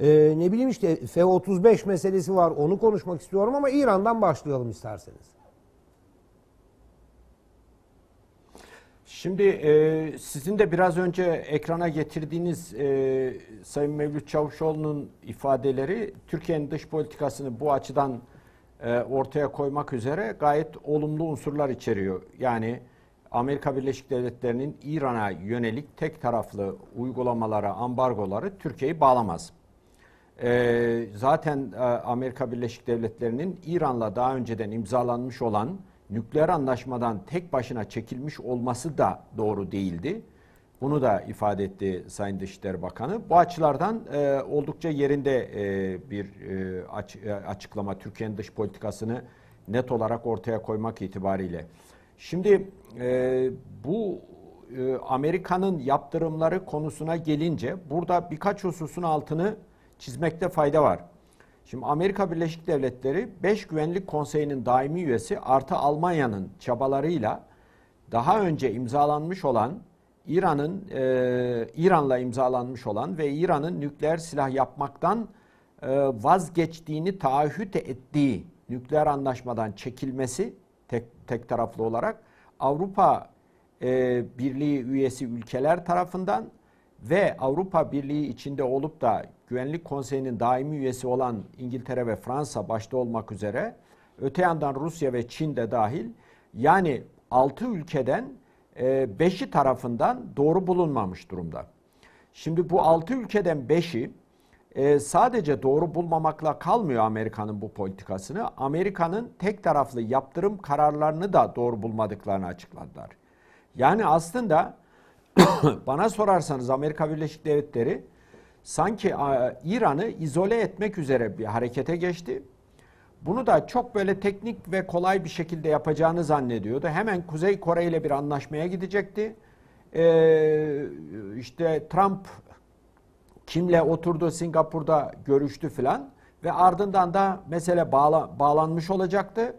E, ne bileyim işte F-35 meselesi var onu konuşmak istiyorum ama İran'dan başlayalım isterseniz. Şimdi e, sizin de biraz önce ekrana getirdiğiniz e, Sayın Mevlüt Çavuşoğlu'nun ifadeleri Türkiye'nin dış politikasını bu açıdan e, ortaya koymak üzere gayet olumlu unsurlar içeriyor. Yani Amerika Birleşik Devletleri'nin İran'a yönelik tek taraflı uygulamalara, ambargoları Türkiye'yi bağlamaz. E, zaten e, Amerika Birleşik Devletleri'nin İran'la daha önceden imzalanmış olan nükleer anlaşmadan tek başına çekilmiş olması da doğru değildi. Bunu da ifade etti Sayın Dışişleri Bakanı. Bu açılardan e, oldukça yerinde e, bir e, aç, e, açıklama. Türkiye'nin dış politikasını net olarak ortaya koymak itibariyle. Şimdi e, bu e, Amerika'nın yaptırımları konusuna gelince burada birkaç hususun altını çizmekte fayda var. Şimdi Amerika Birleşik Devletleri 5 Güvenlik Konseyi'nin daimi üyesi artı Almanya'nın çabalarıyla daha önce imzalanmış olan İran'ın e, İran'la imzalanmış olan ve İran'ın nükleer silah yapmaktan e, vazgeçtiğini taahhüt ettiği nükleer anlaşmadan çekilmesi tek, tek taraflı olarak Avrupa e, Birliği üyesi ülkeler tarafından ve Avrupa Birliği içinde olup da Güvenlik Konseyi'nin daimi üyesi olan İngiltere ve Fransa başta olmak üzere öte yandan Rusya ve Çin de dahil yani 6 ülkeden ee, beşi tarafından doğru bulunmamış durumda. Şimdi bu altı ülkeden beşi e, sadece doğru bulmamakla kalmıyor Amerika'nın bu politikasını. Amerika'nın tek taraflı yaptırım kararlarını da doğru bulmadıklarını açıkladılar. Yani aslında [COUGHS] bana sorarsanız Amerika Birleşik Devletleri sanki İran'ı izole etmek üzere bir harekete geçti bunu da çok böyle teknik ve kolay bir şekilde yapacağını zannediyordu. Hemen Kuzey Kore ile bir anlaşmaya gidecekti. Ee, işte Trump kimle oturdu Singapur'da görüştü filan ve ardından da mesele bağla, bağlanmış olacaktı.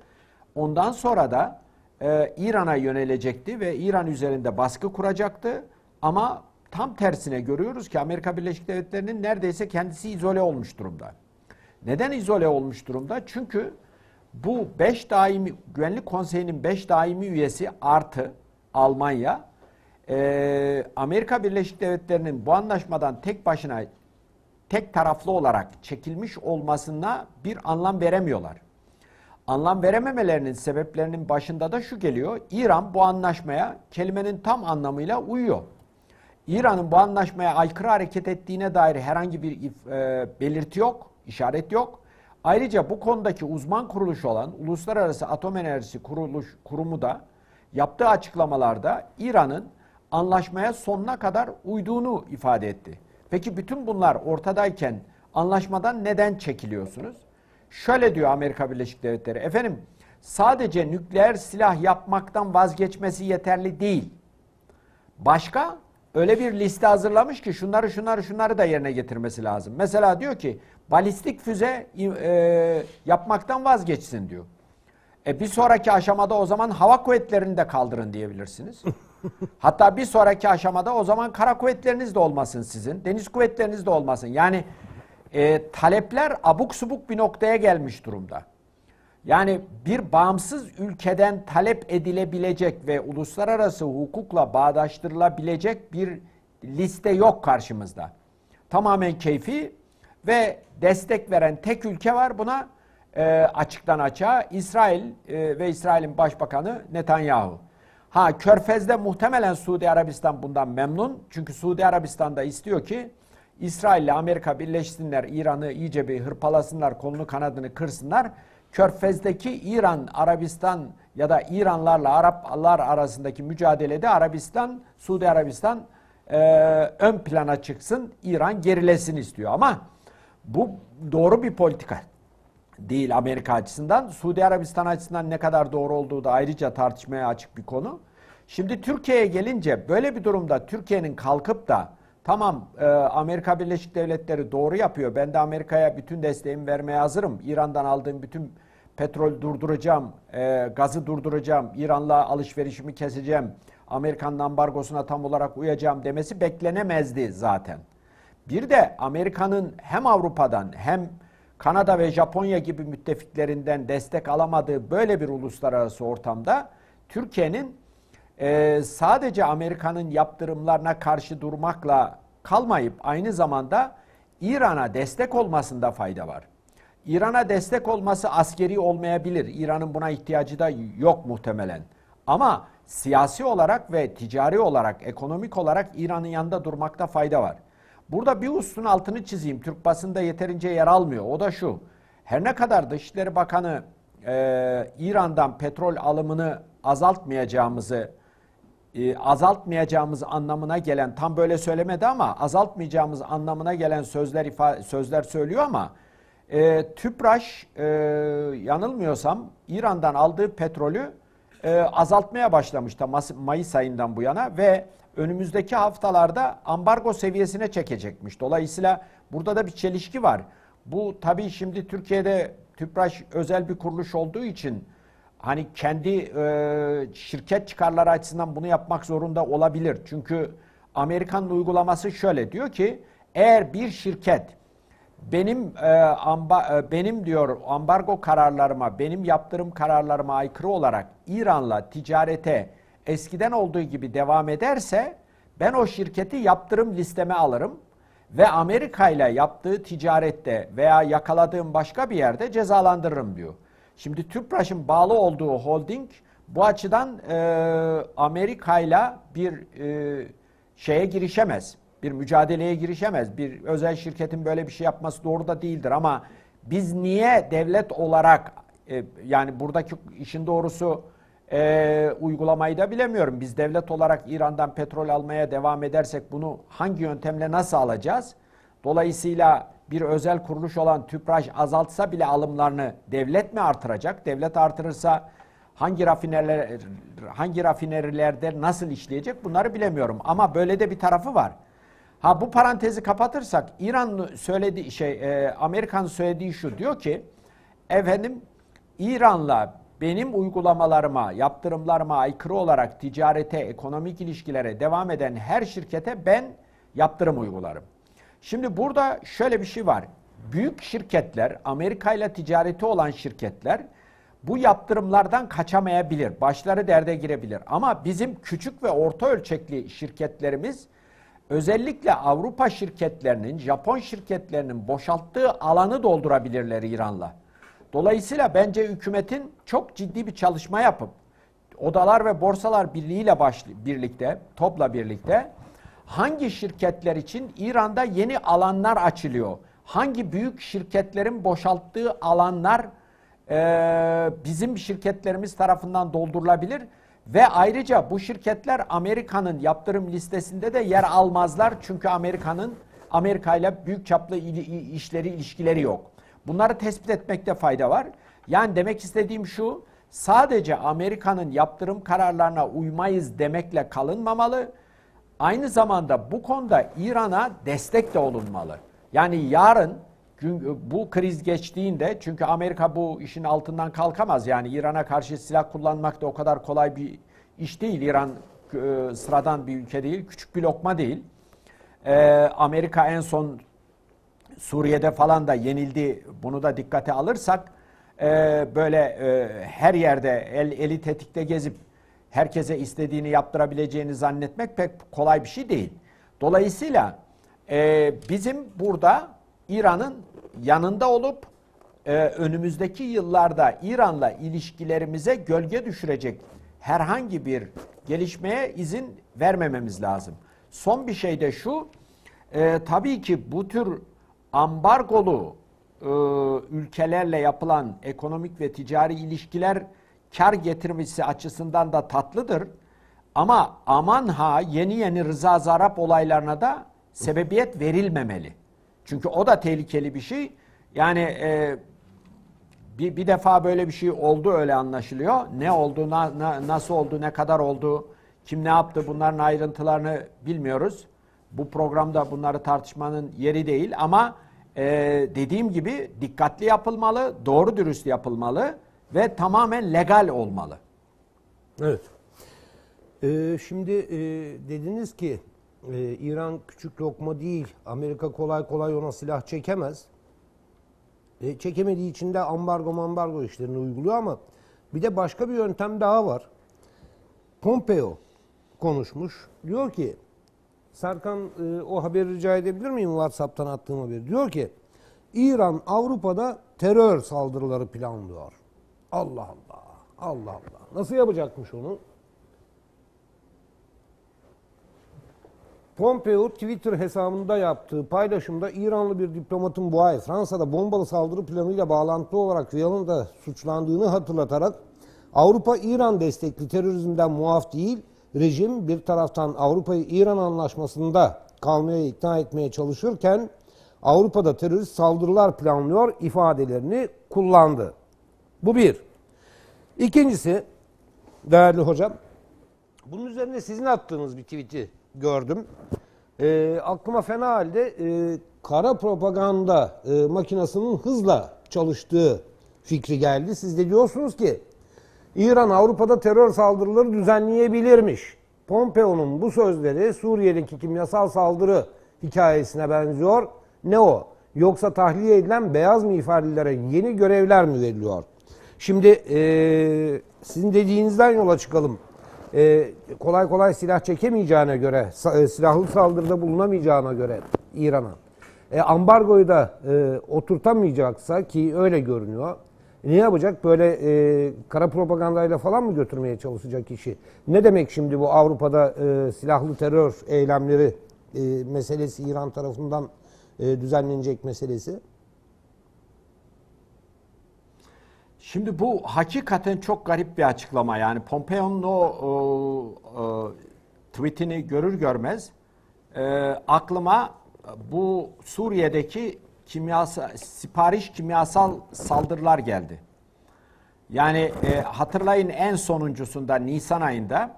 Ondan sonra da e, İran'a yönelecekti ve İran üzerinde baskı kuracaktı. Ama tam tersine görüyoruz ki Amerika Birleşik Devletleri'nin neredeyse kendisi izole olmuş durumda. Neden izole olmuş durumda? Çünkü bu 5 daimi Güvenlik Konseyi'nin 5 daimi üyesi artı Almanya e, Amerika Birleşik Devletleri'nin bu anlaşmadan tek başına tek taraflı olarak çekilmiş olmasına bir anlam veremiyorlar. Anlam verememelerinin sebeplerinin başında da şu geliyor. İran bu anlaşmaya kelimenin tam anlamıyla uyuyor. İran'ın bu anlaşmaya aykırı hareket ettiğine dair herhangi bir e, belirti yok. İşaret yok. Ayrıca bu konudaki uzman kuruluş olan Uluslararası Atom Enerjisi Kuruluş Kurumu da yaptığı açıklamalarda İran'ın anlaşmaya sonuna kadar uyduğunu ifade etti. Peki bütün bunlar ortadayken anlaşmadan neden çekiliyorsunuz? Şöyle diyor Amerika Birleşik Devletleri. Efendim sadece nükleer silah yapmaktan vazgeçmesi yeterli değil. Başka öyle bir liste hazırlamış ki şunları şunları şunları da yerine getirmesi lazım. Mesela diyor ki balistik füze e, yapmaktan vazgeçsin diyor. E bir sonraki aşamada o zaman hava kuvvetlerini de kaldırın diyebilirsiniz. [LAUGHS] Hatta bir sonraki aşamada o zaman kara kuvvetleriniz de olmasın sizin, deniz kuvvetleriniz de olmasın. Yani e, talepler abuk subuk bir noktaya gelmiş durumda. Yani bir bağımsız ülkeden talep edilebilecek ve uluslararası hukukla bağdaştırılabilecek bir liste yok karşımızda. Tamamen keyfi ve destek veren tek ülke var buna e, açıktan açığa İsrail e, ve İsrail'in başbakanı Netanyahu. Ha Körfez'de muhtemelen Suudi Arabistan bundan memnun. Çünkü Suudi Arabistan da istiyor ki İsrail ile Amerika birleşsinler, İran'ı iyice bir hırpalasınlar, kolunu kanadını kırsınlar. Körfez'deki İran, Arabistan ya da İranlarla Araplar arasındaki mücadelede Arabistan, Suudi Arabistan e, ön plana çıksın, İran gerilesin istiyor. Ama bu doğru bir politika değil Amerika açısından. Suudi Arabistan açısından ne kadar doğru olduğu da ayrıca tartışmaya açık bir konu. Şimdi Türkiye'ye gelince böyle bir durumda Türkiye'nin kalkıp da tamam e, Amerika Birleşik Devletleri doğru yapıyor. Ben de Amerika'ya bütün desteğimi vermeye hazırım. İran'dan aldığım bütün petrol durduracağım, e, gazı durduracağım, İran'la alışverişimi keseceğim, Amerikan ambargosuna tam olarak uyacağım demesi beklenemezdi zaten. Bir de Amerika'nın hem Avrupa'dan hem Kanada ve Japonya gibi müttefiklerinden destek alamadığı böyle bir uluslararası ortamda Türkiye'nin e, sadece Amerika'nın yaptırımlarına karşı durmakla kalmayıp aynı zamanda İran'a destek olmasında fayda var. İran'a destek olması askeri olmayabilir. İran'ın buna ihtiyacı da yok muhtemelen. Ama siyasi olarak ve ticari olarak, ekonomik olarak İran'ın yanında durmakta fayda var. Burada bir hususun altını çizeyim. Türk basında yeterince yer almıyor. O da şu. Her ne kadar Dışişleri Bakanı e, İran'dan petrol alımını azaltmayacağımızı e, azaltmayacağımız anlamına gelen tam böyle söylemedi ama azaltmayacağımız anlamına gelen sözler ifa, sözler söylüyor ama e, TÜPRAŞ e, yanılmıyorsam İran'dan aldığı petrolü e, azaltmaya başlamıştı Mayıs ayından bu yana ve önümüzdeki haftalarda ambargo seviyesine çekecekmiş. Dolayısıyla burada da bir çelişki var. Bu tabii şimdi Türkiye'de TÜPRAŞ özel bir kuruluş olduğu için hani kendi e, şirket çıkarları açısından bunu yapmak zorunda olabilir. Çünkü Amerikan'ın uygulaması şöyle diyor ki eğer bir şirket benim e, amba, e, benim diyor ambargo kararlarıma, benim yaptırım kararlarıma aykırı olarak İran'la ticarete eskiden olduğu gibi devam ederse ben o şirketi yaptırım listeme alırım ve Amerika ile yaptığı ticarette veya yakaladığım başka bir yerde cezalandırırım diyor. Şimdi Tüpraş'ın bağlı olduğu holding bu açıdan e, Amerika ile bir e, şeye girişemez bir mücadeleye girişemez. Bir özel şirketin böyle bir şey yapması doğru da değildir ama biz niye devlet olarak e, yani buradaki işin doğrusu e, uygulamayı da bilemiyorum. Biz devlet olarak İran'dan petrol almaya devam edersek bunu hangi yöntemle nasıl alacağız? Dolayısıyla bir özel kuruluş olan TÜPRAŞ azaltsa bile alımlarını devlet mi artıracak? Devlet artırırsa hangi rafineriler hangi rafinerilerde nasıl işleyecek bunları bilemiyorum ama böyle de bir tarafı var. Ha bu parantezi kapatırsak İran söylediği şey e, Amerikan söylediği şu diyor ki efendim İran'la benim uygulamalarıma, yaptırımlarıma aykırı olarak ticarete, ekonomik ilişkilere devam eden her şirkete ben yaptırım uygularım. Şimdi burada şöyle bir şey var. Büyük şirketler, Amerika ile ticareti olan şirketler bu yaptırımlardan kaçamayabilir. Başları derde girebilir. Ama bizim küçük ve orta ölçekli şirketlerimiz özellikle Avrupa şirketlerinin, Japon şirketlerinin boşalttığı alanı doldurabilirler İran'la. Dolayısıyla bence hükümetin çok ciddi bir çalışma yapıp Odalar ve Borsalar birliğiyle ile birlikte, topla birlikte hangi şirketler için İran'da yeni alanlar açılıyor? Hangi büyük şirketlerin boşalttığı alanlar e, bizim şirketlerimiz tarafından doldurulabilir? Ve ayrıca bu şirketler Amerika'nın yaptırım listesinde de yer almazlar. Çünkü Amerika'nın Amerika ile büyük çaplı işleri, ilişkileri yok. Bunları tespit etmekte fayda var. Yani demek istediğim şu, sadece Amerika'nın yaptırım kararlarına uymayız demekle kalınmamalı. Aynı zamanda bu konuda İran'a destek de olunmalı. Yani yarın çünkü bu kriz geçtiğinde çünkü Amerika bu işin altından kalkamaz. Yani İran'a karşı silah kullanmak da o kadar kolay bir iş değil. İran e, sıradan bir ülke değil. Küçük bir lokma değil. E, Amerika en son Suriye'de falan da yenildi. Bunu da dikkate alırsak e, böyle e, her yerde el, eli tetikte gezip herkese istediğini yaptırabileceğini zannetmek pek kolay bir şey değil. Dolayısıyla e, bizim burada İran'ın yanında olup e, önümüzdeki yıllarda İran'la ilişkilerimize gölge düşürecek herhangi bir gelişmeye izin vermememiz lazım. Son bir şey de şu, e, tabii ki bu tür ambargolu e, ülkelerle yapılan ekonomik ve ticari ilişkiler kar getirmesi açısından da tatlıdır. Ama aman ha yeni yeni Rıza Zarap olaylarına da sebebiyet verilmemeli. Çünkü o da tehlikeli bir şey. Yani e, bir, bir defa böyle bir şey oldu öyle anlaşılıyor. Ne oldu, na, na, nasıl oldu, ne kadar oldu, kim ne yaptı bunların ayrıntılarını bilmiyoruz. Bu programda bunları tartışmanın yeri değil ama e, dediğim gibi dikkatli yapılmalı, doğru dürüst yapılmalı ve tamamen legal olmalı. Evet. Ee, şimdi e, dediniz ki e, İran küçük lokma değil. Amerika kolay kolay ona silah çekemez. E, çekemediği için de ambargo ambargo işlerini uyguluyor ama bir de başka bir yöntem daha var. Pompeo konuşmuş. Diyor ki Serkan e, o haberi rica edebilir miyim WhatsApp'tan attığım haberi? Diyor ki İran Avrupa'da terör saldırıları planlıyor. Allah Allah. Allah Allah. Nasıl yapacakmış onu? Pompeo Twitter hesabında yaptığı paylaşımda İranlı bir diplomatın bu ay Fransa'da bombalı saldırı planıyla bağlantılı olarak Viyana'da suçlandığını hatırlatarak Avrupa İran destekli terörizmden muaf değil, rejim bir taraftan Avrupa'yı İran anlaşmasında kalmaya ikna etmeye çalışırken Avrupa'da terörist saldırılar planlıyor ifadelerini kullandı. Bu bir. İkincisi değerli hocam bunun üzerine sizin attığınız bir tweet'i gördüm. E, aklıma fena halde e, kara propaganda e, makinasının hızla çalıştığı fikri geldi. Siz de diyorsunuz ki İran Avrupa'da terör saldırıları düzenleyebilirmiş. Pompeo'nun bu sözleri Suriye'deki kimyasal saldırı hikayesine benziyor. Ne o? Yoksa tahliye edilen beyaz miğferlilere yeni görevler mi veriliyor? Şimdi e, sizin dediğinizden yola çıkalım e, kolay kolay silah çekemeyeceğine göre, e, silahlı saldırıda bulunamayacağına göre İran'a e, ambargoyu da e, oturtamayacaksa ki öyle görünüyor. Ne yapacak? Böyle e, kara propagandayla falan mı götürmeye çalışacak işi? Ne demek şimdi bu Avrupa'da e, silahlı terör eylemleri e, meselesi İran tarafından e, düzenlenecek meselesi? Şimdi bu hakikaten çok garip bir açıklama. Yani Pompeo'nun o, o, o tweetini görür görmez e, aklıma bu Suriye'deki kimyasal, sipariş kimyasal saldırılar geldi. Yani e, hatırlayın en sonuncusunda Nisan ayında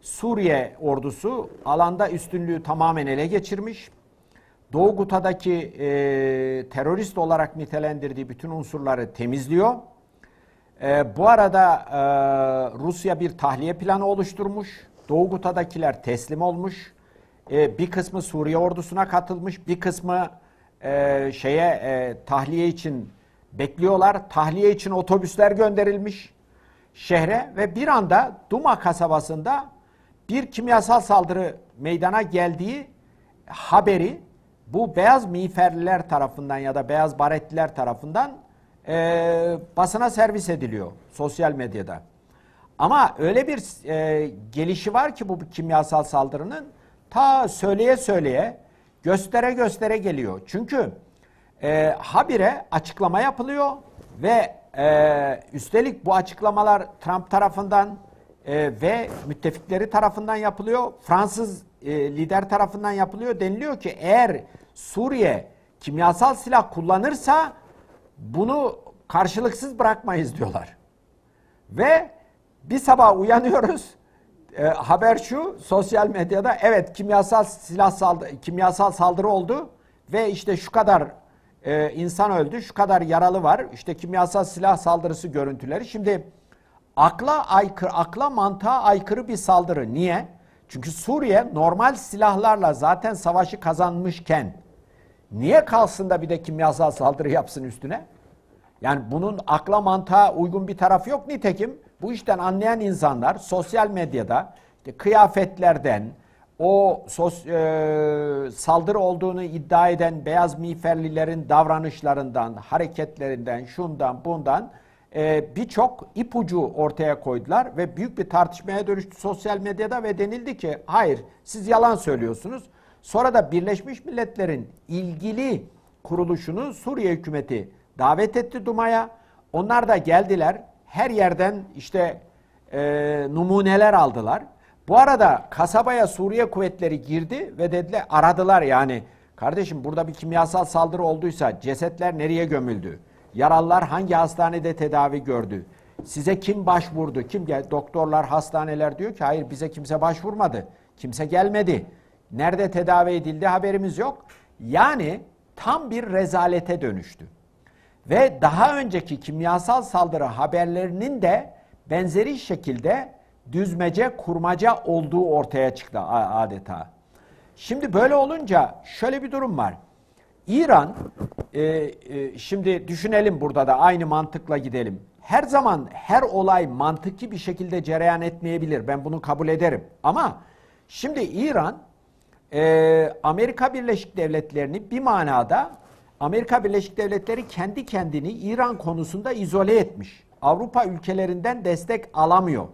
Suriye ordusu alanda üstünlüğü tamamen ele geçirmiş. Doğu Guta'daki e, terörist olarak nitelendirdiği bütün unsurları temizliyor e, bu arada e, Rusya bir tahliye planı oluşturmuş. Doğu Guta'dakiler teslim olmuş. E, bir kısmı Suriye ordusuna katılmış. Bir kısmı e, şeye e, tahliye için bekliyorlar. Tahliye için otobüsler gönderilmiş şehre ve bir anda Duma kasabasında bir kimyasal saldırı meydana geldiği haberi bu beyaz miğferliler tarafından ya da beyaz baretliler tarafından e, basına servis ediliyor sosyal medyada. Ama öyle bir e, gelişi var ki bu kimyasal saldırının ta söyleye söyleye göstere göstere geliyor. Çünkü e, habire açıklama yapılıyor ve e, üstelik bu açıklamalar Trump tarafından e, ve müttefikleri tarafından yapılıyor. Fransız e, lider tarafından yapılıyor. Deniliyor ki eğer Suriye kimyasal silah kullanırsa bunu karşılıksız bırakmayız diyorlar. Ve bir sabah uyanıyoruz. E, haber şu sosyal medyada evet kimyasal silah saldırı, kimyasal saldırı oldu ve işte şu kadar e, insan öldü, şu kadar yaralı var. İşte kimyasal silah saldırısı görüntüleri. Şimdi akla aykırı, akla mantığa aykırı bir saldırı. Niye? Çünkü Suriye normal silahlarla zaten savaşı kazanmışken Niye kalsın da bir de kimyasal saldırı yapsın üstüne? Yani bunun akla mantığa uygun bir tarafı yok. Nitekim bu işten anlayan insanlar sosyal medyada işte kıyafetlerden, o sos, e, saldırı olduğunu iddia eden beyaz miğferlilerin davranışlarından, hareketlerinden, şundan bundan e, birçok ipucu ortaya koydular ve büyük bir tartışmaya dönüştü sosyal medyada ve denildi ki hayır siz yalan söylüyorsunuz. Sonra da Birleşmiş Milletler'in ilgili kuruluşunu Suriye hükümeti davet etti Duma'ya. Onlar da geldiler. Her yerden işte e, numuneler aldılar. Bu arada kasabaya Suriye kuvvetleri girdi ve dediler aradılar yani. Kardeşim burada bir kimyasal saldırı olduysa cesetler nereye gömüldü? Yaralılar hangi hastanede tedavi gördü? Size kim başvurdu? Kim gel? Doktorlar, hastaneler diyor ki hayır bize kimse başvurmadı. Kimse gelmedi. Nerede tedavi edildi haberimiz yok. Yani tam bir rezalete dönüştü. Ve daha önceki kimyasal saldırı haberlerinin de benzeri şekilde düzmece, kurmaca olduğu ortaya çıktı adeta. Şimdi böyle olunca şöyle bir durum var. İran, e, e, şimdi düşünelim burada da aynı mantıkla gidelim. Her zaman her olay mantıklı bir şekilde cereyan etmeyebilir. Ben bunu kabul ederim. Ama şimdi İran e, Amerika Birleşik Devletleri'ni bir manada Amerika Birleşik Devletleri kendi kendini İran konusunda izole etmiş. Avrupa ülkelerinden destek alamıyor.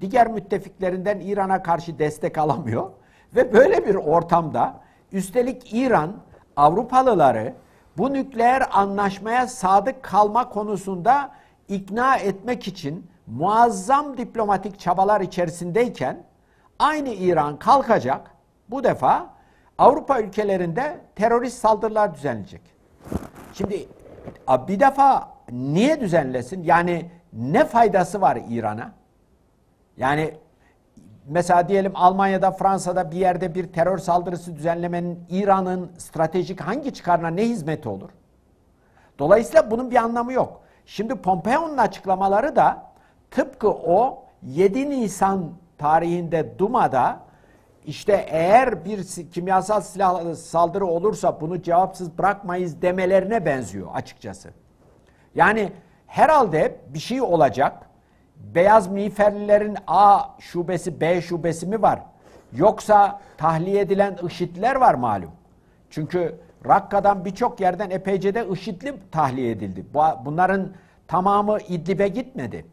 Diğer müttefiklerinden İran'a karşı destek alamıyor. Ve böyle bir ortamda üstelik İran Avrupalıları bu nükleer anlaşmaya sadık kalma konusunda ikna etmek için muazzam diplomatik çabalar içerisindeyken aynı İran kalkacak bu defa Avrupa ülkelerinde terörist saldırılar düzenleyecek. Şimdi bir defa niye düzenlesin? Yani ne faydası var İran'a? Yani mesela diyelim Almanya'da, Fransa'da bir yerde bir terör saldırısı düzenlemenin İran'ın stratejik hangi çıkarına ne hizmeti olur? Dolayısıyla bunun bir anlamı yok. Şimdi Pompeo'nun açıklamaları da tıpkı o 7 Nisan tarihinde Duma'da işte eğer bir kimyasal silah saldırı olursa bunu cevapsız bırakmayız demelerine benziyor açıkçası. Yani herhalde bir şey olacak. Beyaz miğferlilerin A şubesi, B şubesi mi var? Yoksa tahliye edilen IŞİD'ler var malum. Çünkü Rakka'dan birçok yerden epeyce de IŞİD'li tahliye edildi. Bunların tamamı İdlib'e gitmedi.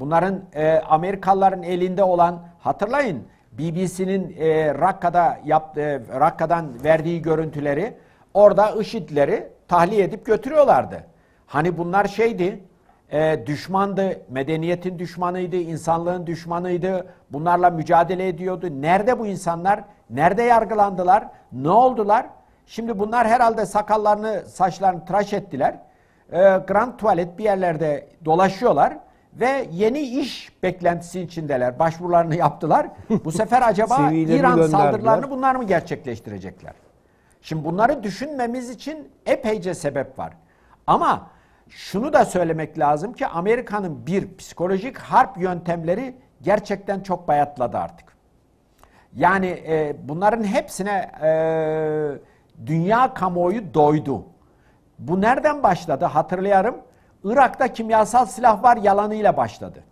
Bunların e, Amerikalıların elinde olan hatırlayın BBC'nin e, Rakka'da yaptığı, e, Rakka'dan verdiği görüntüleri orada IŞİD'leri tahliye edip götürüyorlardı. Hani bunlar şeydi, e, düşmandı, medeniyetin düşmanıydı, insanlığın düşmanıydı, bunlarla mücadele ediyordu. Nerede bu insanlar? Nerede yargılandılar? Ne oldular? Şimdi bunlar herhalde sakallarını, saçlarını tıraş ettiler. E, Grand Tuvalet bir yerlerde dolaşıyorlar ve yeni iş beklentisi içindeler. Başvurularını yaptılar. Bu sefer acaba [LAUGHS] İran saldırılarını bunlar mı gerçekleştirecekler? Şimdi bunları düşünmemiz için epeyce sebep var. Ama şunu da söylemek lazım ki Amerika'nın bir psikolojik harp yöntemleri gerçekten çok bayatladı artık. Yani e, bunların hepsine e, dünya kamuoyu doydu. Bu nereden başladı hatırlayarım. Irak'ta kimyasal silah var yalanıyla başladı.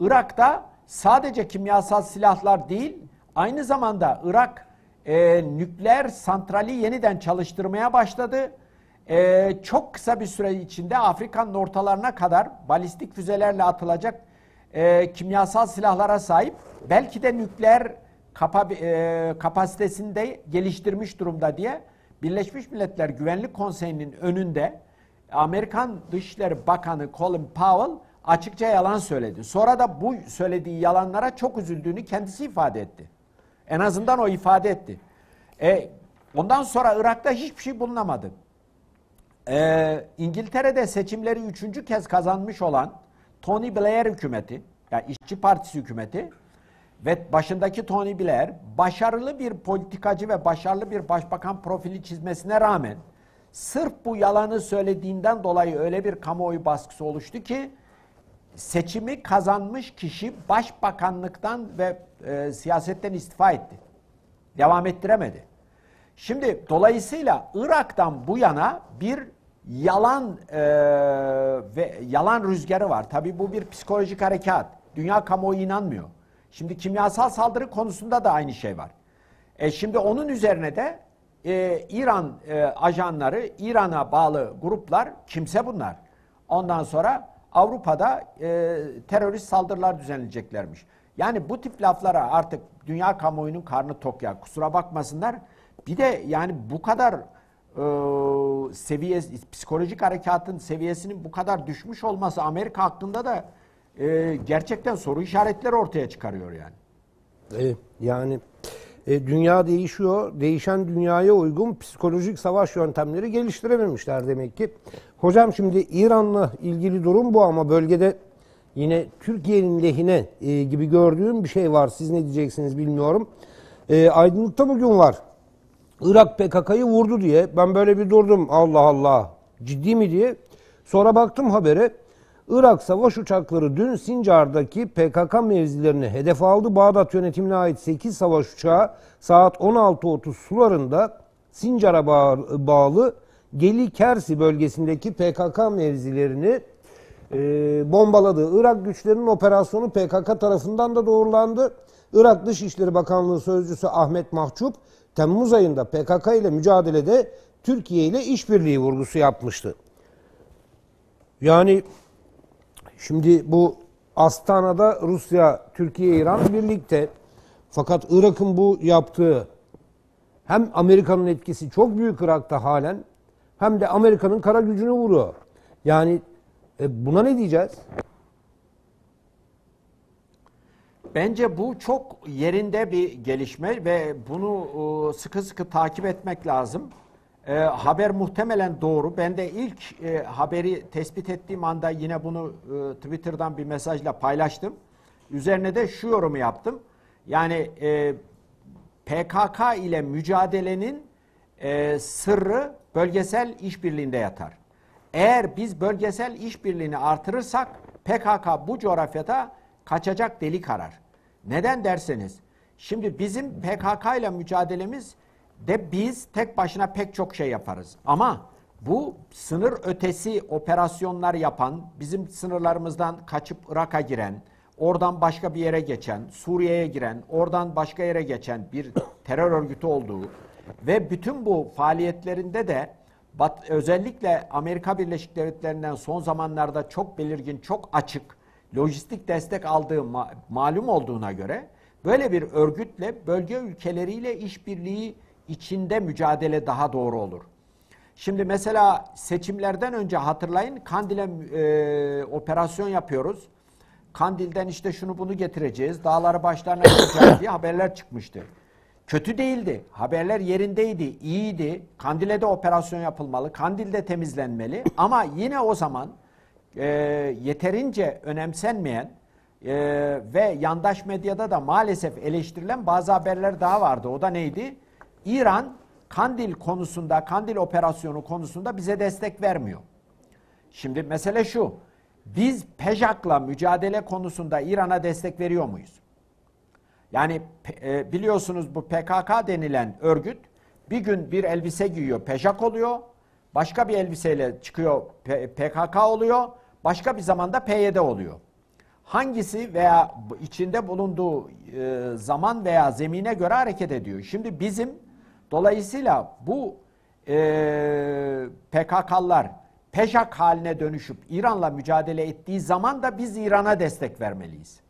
Irak'ta sadece kimyasal silahlar değil, aynı zamanda Irak e, nükleer santrali yeniden çalıştırmaya başladı. E, çok kısa bir süre içinde Afrika'nın ortalarına kadar balistik füzelerle atılacak e, kimyasal silahlara sahip. Belki de nükleer kapa, e, kapasitesini de geliştirmiş durumda diye Birleşmiş Milletler Güvenlik Konseyi'nin önünde Amerikan Dışişleri Bakanı Colin Powell açıkça yalan söyledi. Sonra da bu söylediği yalanlara çok üzüldüğünü kendisi ifade etti. En azından o ifade etti. E, ondan sonra Irak'ta hiçbir şey bulunamadı. E, İngiltere'de seçimleri üçüncü kez kazanmış olan Tony Blair hükümeti, yani İşçi Partisi hükümeti ve başındaki Tony Blair başarılı bir politikacı ve başarılı bir başbakan profili çizmesine rağmen sırf bu yalanı söylediğinden dolayı öyle bir kamuoyu baskısı oluştu ki seçimi kazanmış kişi başbakanlıktan ve e, siyasetten istifa etti. Devam ettiremedi. Şimdi dolayısıyla Irak'tan bu yana bir yalan e, ve yalan rüzgarı var. Tabii bu bir psikolojik harekat. Dünya kamuoyu inanmıyor. Şimdi kimyasal saldırı konusunda da aynı şey var. E şimdi onun üzerine de e, İran e, ajanları, İran'a bağlı gruplar kimse bunlar. Ondan sonra Avrupa'da e, terörist saldırılar düzenleyeceklermiş. Yani bu tip laflara artık dünya kamuoyunun karnı tok ya kusura bakmasınlar. Bir de yani bu kadar e, seviye psikolojik harekatın seviyesinin bu kadar düşmüş olması Amerika hakkında da e, gerçekten soru işaretleri ortaya çıkarıyor yani. Evet yani e, dünya değişiyor. Değişen dünyaya uygun psikolojik savaş yöntemleri geliştirememişler demek ki. Hocam şimdi İran'la ilgili durum bu ama bölgede yine Türkiye'nin lehine e, gibi gördüğüm bir şey var. Siz ne diyeceksiniz bilmiyorum. E, aydınlıkta bugün var. Irak PKK'yı vurdu diye ben böyle bir durdum Allah Allah ciddi mi diye. Sonra baktım habere Irak savaş uçakları dün Sincar'daki PKK mevzilerini hedef aldı. Bağdat yönetimine ait 8 savaş uçağı saat 16.30 sularında Sincar'a bağlı Geli Kersi bölgesindeki PKK mevzilerini e, bombaladı. Irak güçlerinin operasyonu PKK tarafından da doğrulandı. Irak Dışişleri Bakanlığı Sözcüsü Ahmet Mahçup, Temmuz ayında PKK ile mücadelede Türkiye ile işbirliği vurgusu yapmıştı. Yani Şimdi bu Astana'da Rusya, Türkiye, İran birlikte. Fakat Irak'ın bu yaptığı hem Amerika'nın etkisi çok büyük Irak'ta halen hem de Amerika'nın kara gücünü vuruyor. Yani e, buna ne diyeceğiz? Bence bu çok yerinde bir gelişme ve bunu e, sıkı sıkı takip etmek lazım. E, haber muhtemelen doğru. Ben de ilk e, haberi tespit ettiğim anda yine bunu e, Twitter'dan bir mesajla paylaştım. Üzerine de şu yorumu yaptım. Yani e, PKK ile mücadelenin e, sırrı bölgesel işbirliğinde yatar. Eğer biz bölgesel işbirliğini artırırsak PKK bu coğrafyada kaçacak delik arar. Neden derseniz şimdi bizim PKK ile mücadelemiz de biz tek başına pek çok şey yaparız. Ama bu sınır ötesi operasyonlar yapan, bizim sınırlarımızdan kaçıp Irak'a giren, oradan başka bir yere geçen, Suriye'ye giren, oradan başka yere geçen bir [COUGHS] terör örgütü olduğu ve bütün bu faaliyetlerinde de bat, özellikle Amerika Birleşik Devletleri'nden son zamanlarda çok belirgin, çok açık lojistik destek aldığı ma malum olduğuna göre böyle bir örgütle bölge ülkeleriyle işbirliği içinde mücadele daha doğru olur. Şimdi mesela seçimlerden önce hatırlayın Kandil'e e, operasyon yapıyoruz. Kandil'den işte şunu bunu getireceğiz, dağları başlarına yapacağız diye haberler çıkmıştı. Kötü değildi, haberler yerindeydi, iyiydi. Kandil'e de operasyon yapılmalı, Kandil'de temizlenmeli. Ama yine o zaman e, yeterince önemsenmeyen e, ve yandaş medyada da maalesef eleştirilen bazı haberler daha vardı. O da neydi? İran Kandil konusunda, Kandil operasyonu konusunda bize destek vermiyor. Şimdi mesele şu. Biz Pejak'la mücadele konusunda İran'a destek veriyor muyuz? Yani e, biliyorsunuz bu PKK denilen örgüt bir gün bir elbise giyiyor Pejak oluyor. Başka bir elbiseyle çıkıyor PKK oluyor. Başka bir zamanda PYD oluyor. Hangisi veya içinde bulunduğu e, zaman veya zemine göre hareket ediyor. Şimdi bizim Dolayısıyla bu e, PKK'lar peşak haline dönüşüp İran'la mücadele ettiği zaman da biz İran'a destek vermeliyiz.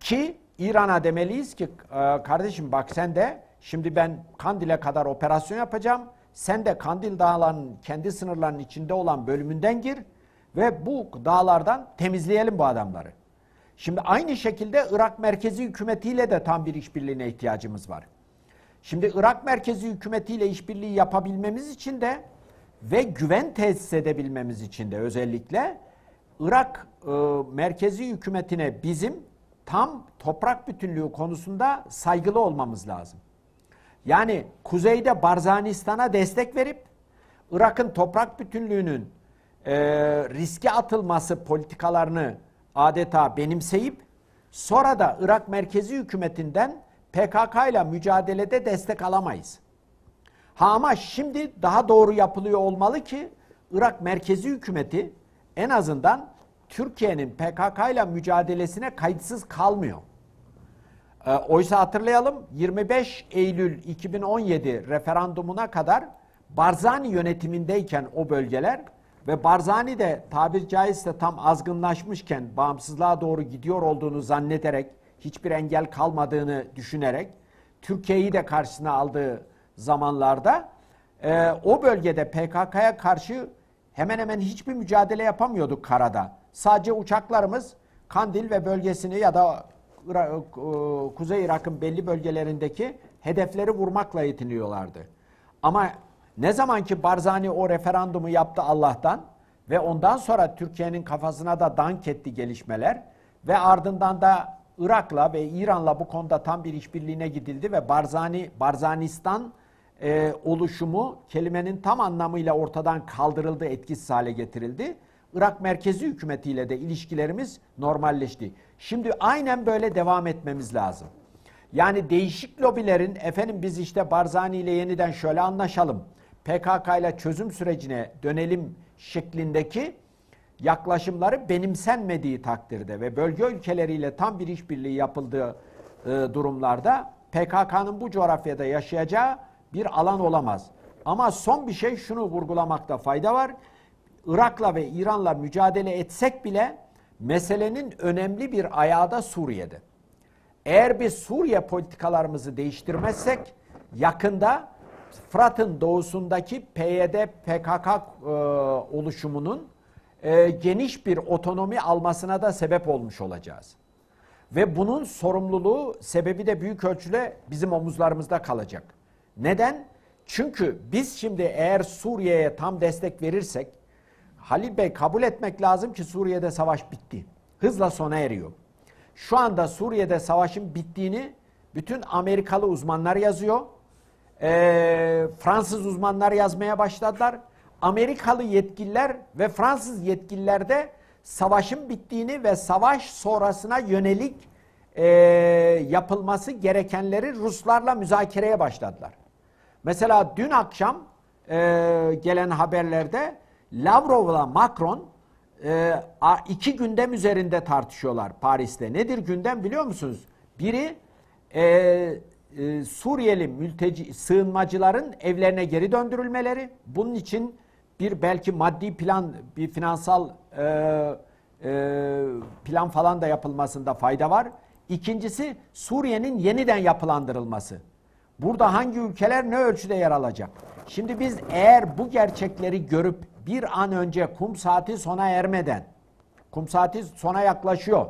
Ki İran'a demeliyiz ki e, kardeşim bak sen de şimdi ben Kandil'e kadar operasyon yapacağım. Sen de Kandil Dağları'nın kendi sınırlarının içinde olan bölümünden gir ve bu dağlardan temizleyelim bu adamları. Şimdi aynı şekilde Irak merkezi hükümetiyle de tam bir işbirliğine ihtiyacımız var. Şimdi Irak merkezi hükümetiyle işbirliği yapabilmemiz için de ve güven tesis edebilmemiz için de özellikle Irak e, merkezi hükümetine bizim tam toprak bütünlüğü konusunda saygılı olmamız lazım. Yani kuzeyde Barzanistan'a destek verip Irak'ın toprak bütünlüğünün e, riske atılması politikalarını adeta benimseyip sonra da Irak merkezi hükümetinden PKK ile mücadelede destek alamayız. Ha ama şimdi daha doğru yapılıyor olmalı ki Irak merkezi hükümeti en azından Türkiye'nin PKK ile mücadelesine kayıtsız kalmıyor. E, oysa hatırlayalım 25 Eylül 2017 referandumuna kadar Barzani yönetimindeyken o bölgeler ve Barzani de tabir caizse tam azgınlaşmışken bağımsızlığa doğru gidiyor olduğunu zannederek hiçbir engel kalmadığını düşünerek Türkiye'yi de karşısına aldığı zamanlarda e, o bölgede PKK'ya karşı hemen hemen hiçbir mücadele yapamıyorduk karada. Sadece uçaklarımız Kandil ve bölgesini ya da e, e, Kuzey Irak'ın belli bölgelerindeki hedefleri vurmakla yetiniyorlardı. Ama ne zaman ki Barzani o referandumu yaptı Allah'tan ve ondan sonra Türkiye'nin kafasına da dank etti gelişmeler ve ardından da Irak'la ve İran'la bu konuda tam bir işbirliğine gidildi ve Barzani Barzanistan e, oluşumu kelimenin tam anlamıyla ortadan kaldırıldı, etkisiz hale getirildi. Irak merkezi hükümetiyle de ilişkilerimiz normalleşti. Şimdi aynen böyle devam etmemiz lazım. Yani değişik lobilerin efendim biz işte Barzani ile yeniden şöyle anlaşalım. PKK ile çözüm sürecine dönelim şeklindeki yaklaşımları benimsenmediği takdirde ve bölge ülkeleriyle tam bir işbirliği yapıldığı e, durumlarda PKK'nın bu coğrafyada yaşayacağı bir alan olamaz. Ama son bir şey şunu vurgulamakta fayda var. Irak'la ve İran'la mücadele etsek bile meselenin önemli bir ayağı da Suriye'de. Eğer biz Suriye politikalarımızı değiştirmezsek yakında Fırat'ın doğusundaki PYD PKK e, oluşumunun e, geniş bir otonomi almasına da sebep olmuş olacağız. Ve bunun sorumluluğu sebebi de büyük ölçüde bizim omuzlarımızda kalacak. Neden? Çünkü biz şimdi eğer Suriye'ye tam destek verirsek Halil Bey kabul etmek lazım ki Suriye'de savaş bitti. Hızla sona eriyor. Şu anda Suriye'de savaşın bittiğini bütün Amerikalı uzmanlar yazıyor. E, Fransız uzmanlar yazmaya başladılar. Amerikalı yetkililer ve Fransız yetkililer de savaşın bittiğini ve savaş sonrasına yönelik e, yapılması gerekenleri Ruslarla müzakereye başladılar. Mesela dün akşam e, gelen haberlerde Lavrov'la Macron e, iki gündem üzerinde tartışıyorlar Paris'te. Nedir gündem biliyor musunuz? Biri e, e, Suriyeli mülteci sığınmacıların evlerine geri döndürülmeleri. Bunun için bir belki maddi plan, bir finansal e, e, plan falan da yapılmasında fayda var. İkincisi Suriye'nin yeniden yapılandırılması. Burada hangi ülkeler ne ölçüde yer alacak? Şimdi biz eğer bu gerçekleri görüp bir an önce kum saati sona ermeden, kum saati sona yaklaşıyor.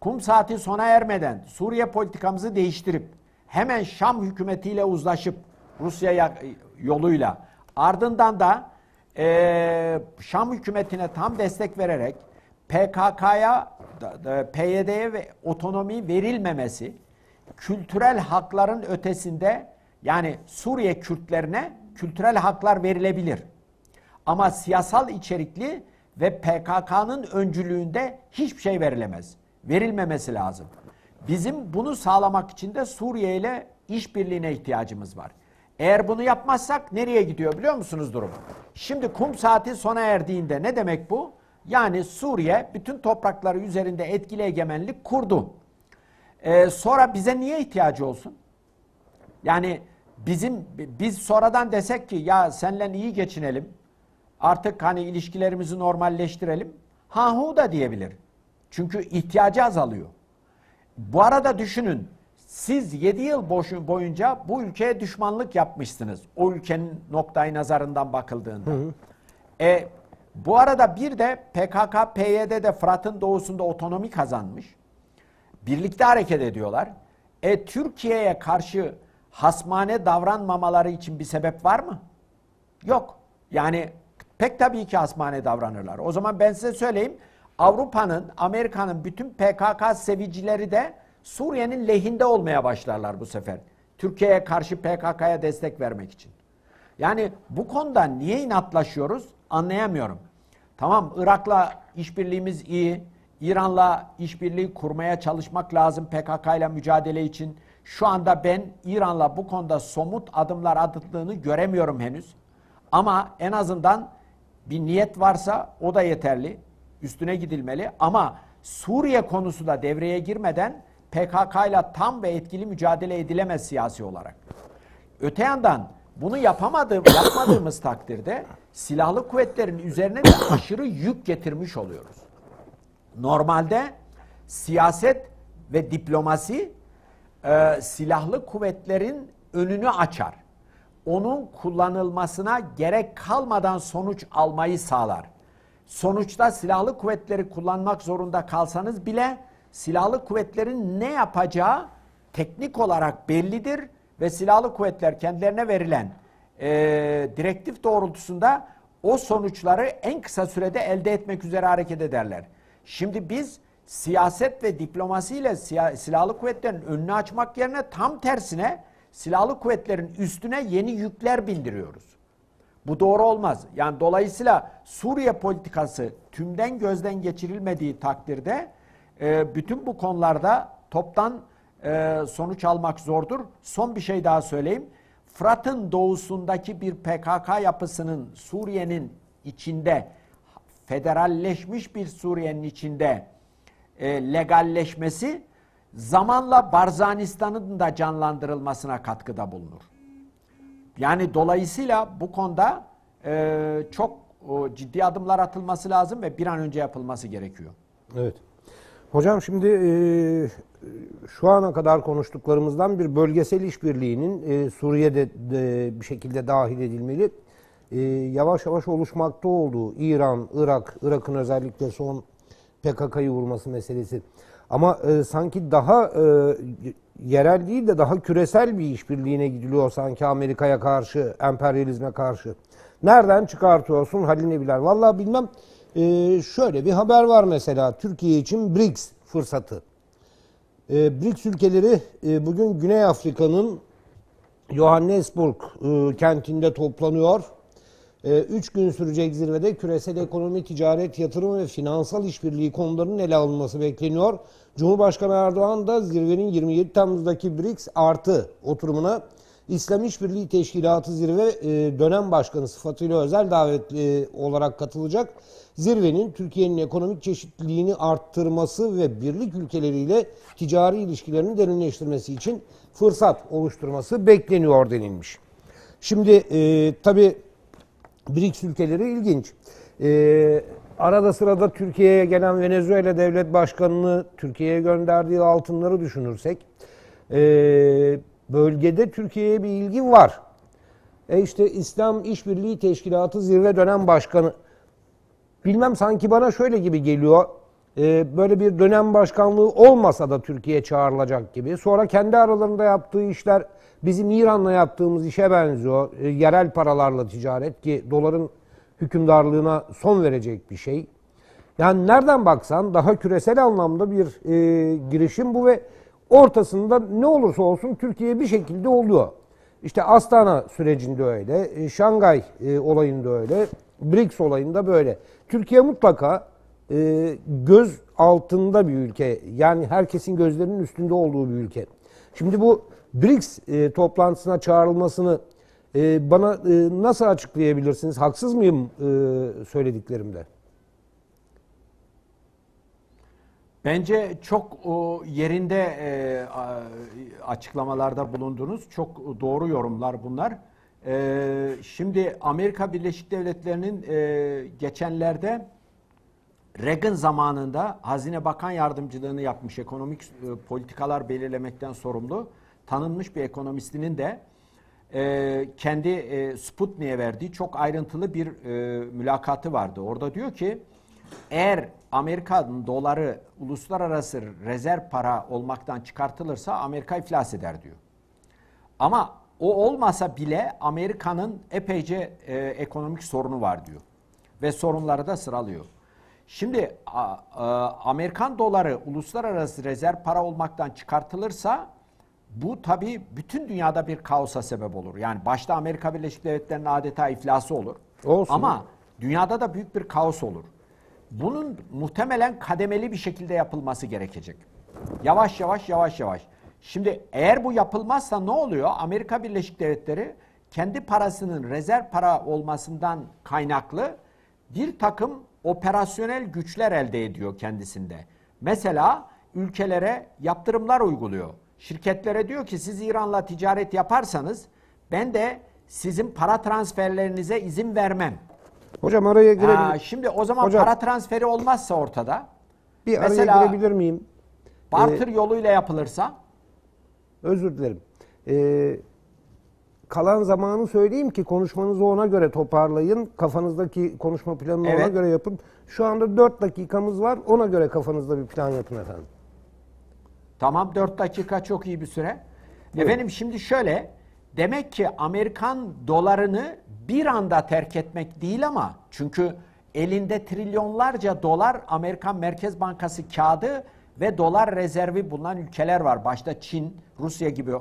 Kum saati sona ermeden Suriye politikamızı değiştirip hemen Şam hükümetiyle uzlaşıp Rusya yoluyla ardından da e, Şam hükümetine tam destek vererek PKK'ya, PYD'ye ve otonomi verilmemesi kültürel hakların ötesinde yani Suriye Kürtlerine kültürel haklar verilebilir. Ama siyasal içerikli ve PKK'nın öncülüğünde hiçbir şey verilemez. Verilmemesi lazım. Bizim bunu sağlamak için de Suriye ile işbirliğine ihtiyacımız var. Eğer bunu yapmazsak nereye gidiyor biliyor musunuz durum? Şimdi kum saati sona erdiğinde ne demek bu? Yani Suriye bütün toprakları üzerinde etkili egemenlik kurdu. Ee, sonra bize niye ihtiyacı olsun? Yani bizim biz sonradan desek ki ya senle iyi geçinelim. Artık hani ilişkilerimizi normalleştirelim. Hahu da diyebilir. Çünkü ihtiyacı azalıyor. Bu arada düşünün siz 7 yıl boyunca bu ülkeye düşmanlık yapmışsınız. O ülkenin noktayı nazarından bakıldığında. Hı hı. E, bu arada bir de PKK, PYD de Fırat'ın doğusunda otonomi kazanmış. Birlikte hareket ediyorlar. E Türkiye'ye karşı hasmane davranmamaları için bir sebep var mı? Yok. Yani pek tabii ki hasmane davranırlar. O zaman ben size söyleyeyim. Avrupa'nın, Amerika'nın bütün PKK sevicileri de Suriye'nin lehinde olmaya başlarlar bu sefer. Türkiye'ye karşı PKK'ya destek vermek için. Yani bu konuda niye inatlaşıyoruz anlayamıyorum. Tamam Irak'la işbirliğimiz iyi. İran'la işbirliği kurmaya çalışmak lazım PKK ile mücadele için. Şu anda ben İran'la bu konuda somut adımlar atıldığını göremiyorum henüz. Ama en azından bir niyet varsa o da yeterli. Üstüne gidilmeli ama Suriye konusu da devreye girmeden PKK ile tam ve etkili mücadele edilemez siyasi olarak. Öte yandan bunu yapamadım, [COUGHS] yapmadığımız takdirde silahlı kuvvetlerin üzerine de [COUGHS] aşırı yük getirmiş oluyoruz. Normalde siyaset ve diplomasi e, silahlı kuvvetlerin önünü açar. Onun kullanılmasına gerek kalmadan sonuç almayı sağlar. Sonuçta silahlı kuvvetleri kullanmak zorunda kalsanız bile silahlı kuvvetlerin ne yapacağı teknik olarak bellidir ve silahlı kuvvetler kendilerine verilen e, direktif doğrultusunda o sonuçları en kısa sürede elde etmek üzere hareket ederler. Şimdi biz siyaset ve diplomasiyle silahlı kuvvetlerin önünü açmak yerine tam tersine silahlı kuvvetlerin üstüne yeni yükler bindiriyoruz. Bu doğru olmaz. Yani dolayısıyla Suriye politikası tümden gözden geçirilmediği takdirde ee, bütün bu konularda toptan e, sonuç almak zordur. Son bir şey daha söyleyeyim. Fırat'ın doğusundaki bir PKK yapısının Suriye'nin içinde federalleşmiş bir Suriye'nin içinde e, legalleşmesi zamanla Barzanistan'ın da canlandırılmasına katkıda bulunur. Yani dolayısıyla bu konuda e, çok ciddi adımlar atılması lazım ve bir an önce yapılması gerekiyor. Evet. Hocam şimdi e, şu ana kadar konuştuklarımızdan bir bölgesel işbirliğinin e, Suriye'de de, bir şekilde dahil edilmeli. E, yavaş yavaş oluşmakta olduğu İran, Irak, Irak'ın özellikle son PKK'yı vurması meselesi. Ama e, sanki daha e, yerel değil de daha küresel bir işbirliğine gidiliyor sanki Amerika'ya karşı, emperyalizme karşı. Nereden çıkartıyorsun Halil Nebiler? Vallahi bilmem. Ee, şöyle bir haber var mesela Türkiye için BRICS fırsatı. Ee, BRICS ülkeleri e, bugün Güney Afrika'nın Johannesburg e, kentinde toplanıyor. Ee, üç gün sürecek zirvede küresel ekonomi, ticaret, yatırım ve finansal işbirliği konularının ele alınması bekleniyor. Cumhurbaşkanı Erdoğan da zirvenin 27 Temmuz'daki BRICS artı oturumuna İslam İşbirliği Teşkilatı Zirve e, dönem başkanı sıfatıyla özel davetli e, olarak katılacak. Zirvenin Türkiye'nin ekonomik çeşitliliğini arttırması ve birlik ülkeleriyle ticari ilişkilerini derinleştirmesi için fırsat oluşturması bekleniyor denilmiş. Şimdi e, tabii BRICS ülkeleri ilginç. E, arada sırada Türkiye'ye gelen Venezuela Devlet Başkanı'nı Türkiye'ye gönderdiği altınları düşünürsek... E, Bölgede Türkiye'ye bir ilgi var. E işte İslam İşbirliği Teşkilatı zirve dönem başkanı. Bilmem sanki bana şöyle gibi geliyor. E, böyle bir dönem başkanlığı olmasa da Türkiye çağrılacak gibi. Sonra kendi aralarında yaptığı işler bizim İran'la yaptığımız işe benziyor. E, yerel paralarla ticaret ki doların hükümdarlığına son verecek bir şey. Yani nereden baksan daha küresel anlamda bir e, girişim bu ve ortasında ne olursa olsun Türkiye bir şekilde oluyor. İşte Astana sürecinde öyle, e, Şangay e, olayında öyle, BRICS olayında böyle. Türkiye mutlaka e, göz altında bir ülke. Yani herkesin gözlerinin üstünde olduğu bir ülke. Şimdi bu BRICS toplantısına çağrılmasını bana nasıl açıklayabilirsiniz? Haksız mıyım söylediklerimde? Bence çok yerinde e, açıklamalarda bulundunuz. Çok doğru yorumlar bunlar. E, şimdi Amerika Birleşik Devletleri'nin e, geçenlerde Reagan zamanında Hazine Bakan Yardımcılığını yapmış ekonomik politikalar belirlemekten sorumlu tanınmış bir ekonomistinin de kendi Sputnik'e verdiği çok ayrıntılı bir mülakatı vardı. Orada diyor ki eğer Amerika'nın doları uluslararası rezerv para olmaktan çıkartılırsa Amerika iflas eder diyor. Ama o olmasa bile Amerika'nın epeyce e, ekonomik sorunu var diyor. Ve sorunları da sıralıyor. Şimdi a, a, e, Amerikan doları uluslararası rezerv para olmaktan çıkartılırsa bu tabii bütün dünyada bir kaosa sebep olur. Yani başta Amerika Birleşik Devletleri'nin adeta iflası olur. Olsun. Ama dünyada da büyük bir kaos olur bunun muhtemelen kademeli bir şekilde yapılması gerekecek. Yavaş yavaş yavaş yavaş. Şimdi eğer bu yapılmazsa ne oluyor? Amerika Birleşik Devletleri kendi parasının rezerv para olmasından kaynaklı bir takım operasyonel güçler elde ediyor kendisinde. Mesela ülkelere yaptırımlar uyguluyor. Şirketlere diyor ki siz İran'la ticaret yaparsanız ben de sizin para transferlerinize izin vermem. Hocam araya girebilir. miyim? şimdi o zaman Hocam, para transferi olmazsa ortada. Bir araya mesela, girebilir miyim? Bartır ee, yoluyla yapılırsa. Özür dilerim. Ee, kalan zamanı söyleyeyim ki konuşmanızı ona göre toparlayın. Kafanızdaki konuşma planını evet. ona göre yapın. Şu anda 4 dakikamız var. Ona göre kafanızda bir plan yapın efendim. Tamam 4 dakika çok iyi bir süre. Buyurun. Efendim şimdi şöyle demek ki Amerikan dolarını bir anda terk etmek değil ama çünkü elinde trilyonlarca dolar Amerikan Merkez Bankası kağıdı ve dolar rezervi bulunan ülkeler var. Başta Çin, Rusya gibi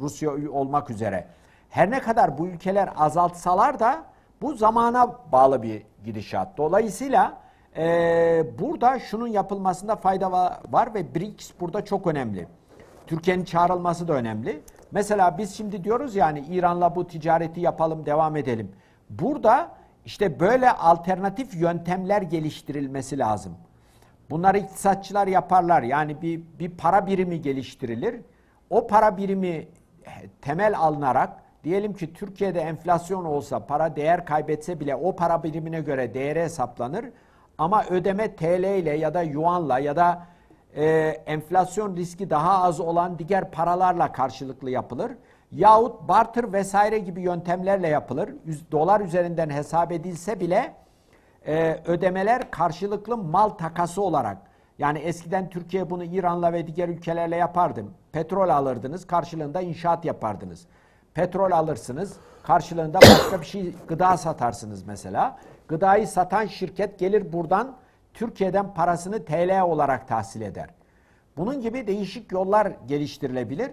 Rusya olmak üzere. Her ne kadar bu ülkeler azaltsalar da bu zamana bağlı bir gidişat. Dolayısıyla e, burada şunun yapılmasında fayda var ve BRICS burada çok önemli. Türkiye'nin çağrılması da önemli. Mesela biz şimdi diyoruz yani İran'la bu ticareti yapalım, devam edelim. Burada işte böyle alternatif yöntemler geliştirilmesi lazım. Bunları iktisatçılar yaparlar. Yani bir, bir para birimi geliştirilir. O para birimi eh, temel alınarak diyelim ki Türkiye'de enflasyon olsa para değer kaybetse bile o para birimine göre değeri hesaplanır. Ama ödeme TL ile ya da yuanla ya da e, enflasyon riski daha az olan diğer paralarla karşılıklı yapılır. Yahut barter vesaire gibi yöntemlerle yapılır. Dolar üzerinden hesap edilse bile e, ödemeler karşılıklı mal takası olarak. Yani eskiden Türkiye bunu İran'la ve diğer ülkelerle yapardı. Petrol alırdınız karşılığında inşaat yapardınız. Petrol alırsınız karşılığında başka bir şey gıda satarsınız mesela. Gıdayı satan şirket gelir buradan Türkiye'den parasını TL olarak tahsil eder. Bunun gibi değişik yollar geliştirilebilir.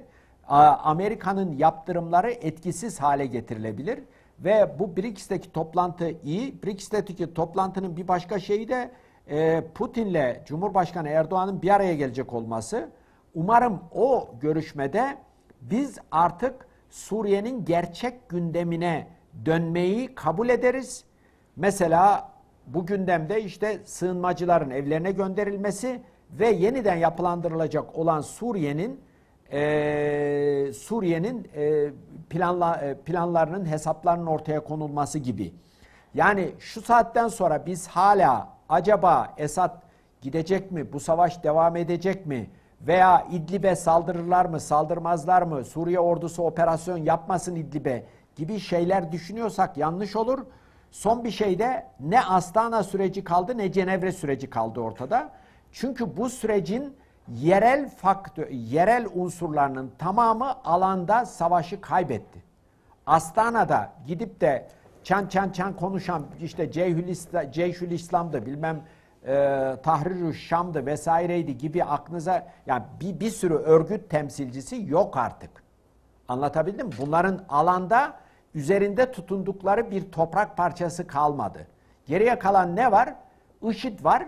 Amerika'nın yaptırımları etkisiz hale getirilebilir. Ve bu BRICS'teki toplantı iyi. BRICS'teki toplantının bir başka şeyi de e, Putin'le Cumhurbaşkanı Erdoğan'ın bir araya gelecek olması. Umarım o görüşmede biz artık Suriye'nin gerçek gündemine dönmeyi kabul ederiz. Mesela bu gündemde işte sığınmacıların evlerine gönderilmesi ve yeniden yapılandırılacak olan Suriye'nin e, Suriye'nin e, planla, e, planlarının hesaplarının ortaya konulması gibi. Yani şu saatten sonra biz hala acaba Esad gidecek mi? Bu savaş devam edecek mi? Veya İdlib'e saldırırlar mı, saldırmazlar mı? Suriye ordusu operasyon yapmasın İdlib'e gibi şeyler düşünüyorsak yanlış olur. Son bir şeyde ne Astana süreci kaldı ne Cenevre süreci kaldı ortada. Çünkü bu sürecin yerel faktör, yerel unsurlarının tamamı alanda savaşı kaybetti. Astana'da gidip de çan çan çan konuşan işte Ceyhül, İsla, İslam'dı bilmem e, Tahrir-ü Şam'dı vesaireydi gibi aklınıza yani bir, bir sürü örgüt temsilcisi yok artık. Anlatabildim mi? Bunların alanda üzerinde tutundukları bir toprak parçası kalmadı. Geriye kalan ne var? IŞİD var,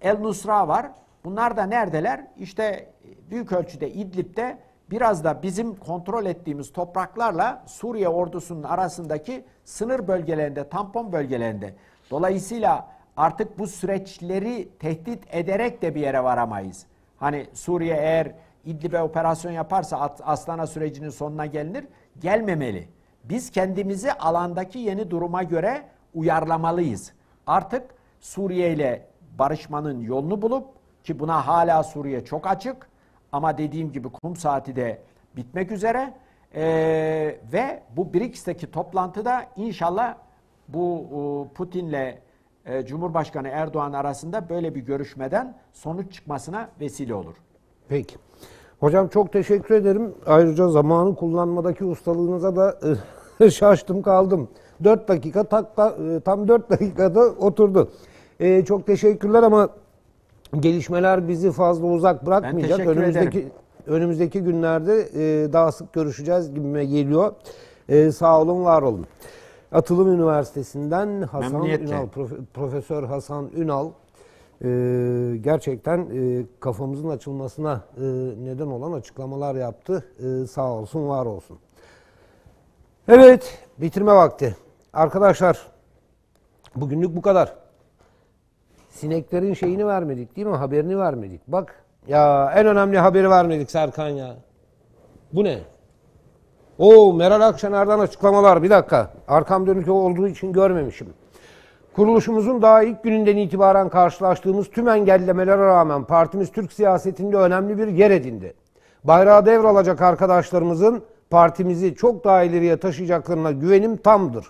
El Nusra var. Bunlar da neredeler? İşte e, büyük ölçüde İdlib'de biraz da bizim kontrol ettiğimiz topraklarla Suriye ordusunun arasındaki sınır bölgelerinde, tampon bölgelerinde. Dolayısıyla artık bu süreçleri tehdit ederek de bir yere varamayız. Hani Suriye eğer İdlib'e operasyon yaparsa Aslan'a sürecinin sonuna gelinir, gelmemeli. Biz kendimizi alandaki yeni duruma göre uyarlamalıyız. Artık Suriye ile barışmanın yolunu bulup ki buna hala Suriye çok açık ama dediğim gibi kum saati de bitmek üzere ee, ve bu BRICS'teki toplantıda inşallah bu e, Putin'le e, Cumhurbaşkanı Erdoğan arasında böyle bir görüşmeden sonuç çıkmasına vesile olur. Peki. Hocam çok teşekkür ederim. Ayrıca zamanı kullanmadaki ustalığınıza da [LAUGHS] şaştım kaldım. 4 dakika takla, tam 4 dakikada oturdu. Ee, çok teşekkürler ama gelişmeler bizi fazla uzak bırakmayacak. Ben önümüzdeki ederim. önümüzdeki günlerde e, daha sık görüşeceğiz gibi geliyor. E, sağ olun, var olun. Atılım Üniversitesi'nden Hasan Ünal Profesör Hasan Ünal ee, gerçekten e, kafamızın açılmasına e, neden olan açıklamalar yaptı. E, sağ olsun, var olsun. Evet, bitirme vakti. Arkadaşlar, bugünlük bu kadar. Sineklerin şeyini vermedik değil mi? Haberini vermedik. Bak, ya en önemli haberi vermedik Serkan ya. Bu ne? Oo, Meral Akşener'den açıklamalar. Bir dakika. Arkam dönük olduğu için görmemişim. Kuruluşumuzun daha ilk gününden itibaren karşılaştığımız tüm engellemelere rağmen partimiz Türk siyasetinde önemli bir yer edindi. Bayrağı devralacak arkadaşlarımızın partimizi çok daha ileriye taşıyacaklarına güvenim tamdır.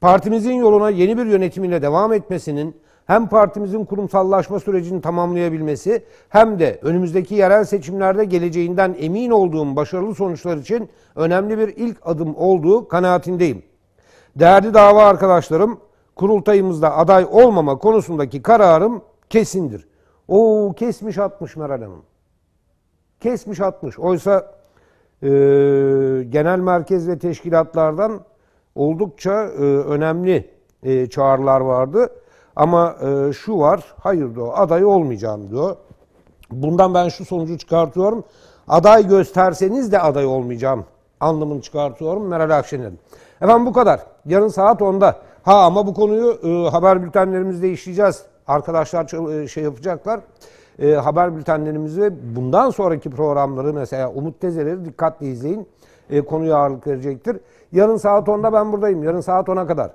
Partimizin yoluna yeni bir yönetimiyle devam etmesinin hem partimizin kurumsallaşma sürecini tamamlayabilmesi hem de önümüzdeki yerel seçimlerde geleceğinden emin olduğum başarılı sonuçlar için önemli bir ilk adım olduğu kanaatindeyim. Değerli dava arkadaşlarım, kurultayımızda aday olmama konusundaki kararım kesindir. O kesmiş atmış Meral Hanım. Kesmiş atmış. Oysa e, genel merkez ve teşkilatlardan oldukça e, önemli e, çağrılar vardı. Ama e, şu var, hayır diyor, aday olmayacağım diyor. Bundan ben şu sonucu çıkartıyorum. Aday gösterseniz de aday olmayacağım anlamını çıkartıyorum Meral Akşener'in. Efendim bu kadar. Yarın saat 10'da Ha ama bu konuyu e, haber bültenlerimizde işleyeceğiz. Arkadaşlar e, şey yapacaklar. E, haber bültenlerimizi ve bundan sonraki programları mesela Umut Tezeleri dikkatli izleyin. E, konuya ağırlık verecektir. Yarın saat 10'da ben buradayım. Yarın saat 10'a kadar.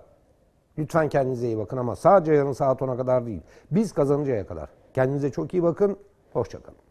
Lütfen kendinize iyi bakın ama sadece yarın saat 10'a kadar değil. Biz kazanıncaya kadar. Kendinize çok iyi bakın. Hoşçakalın.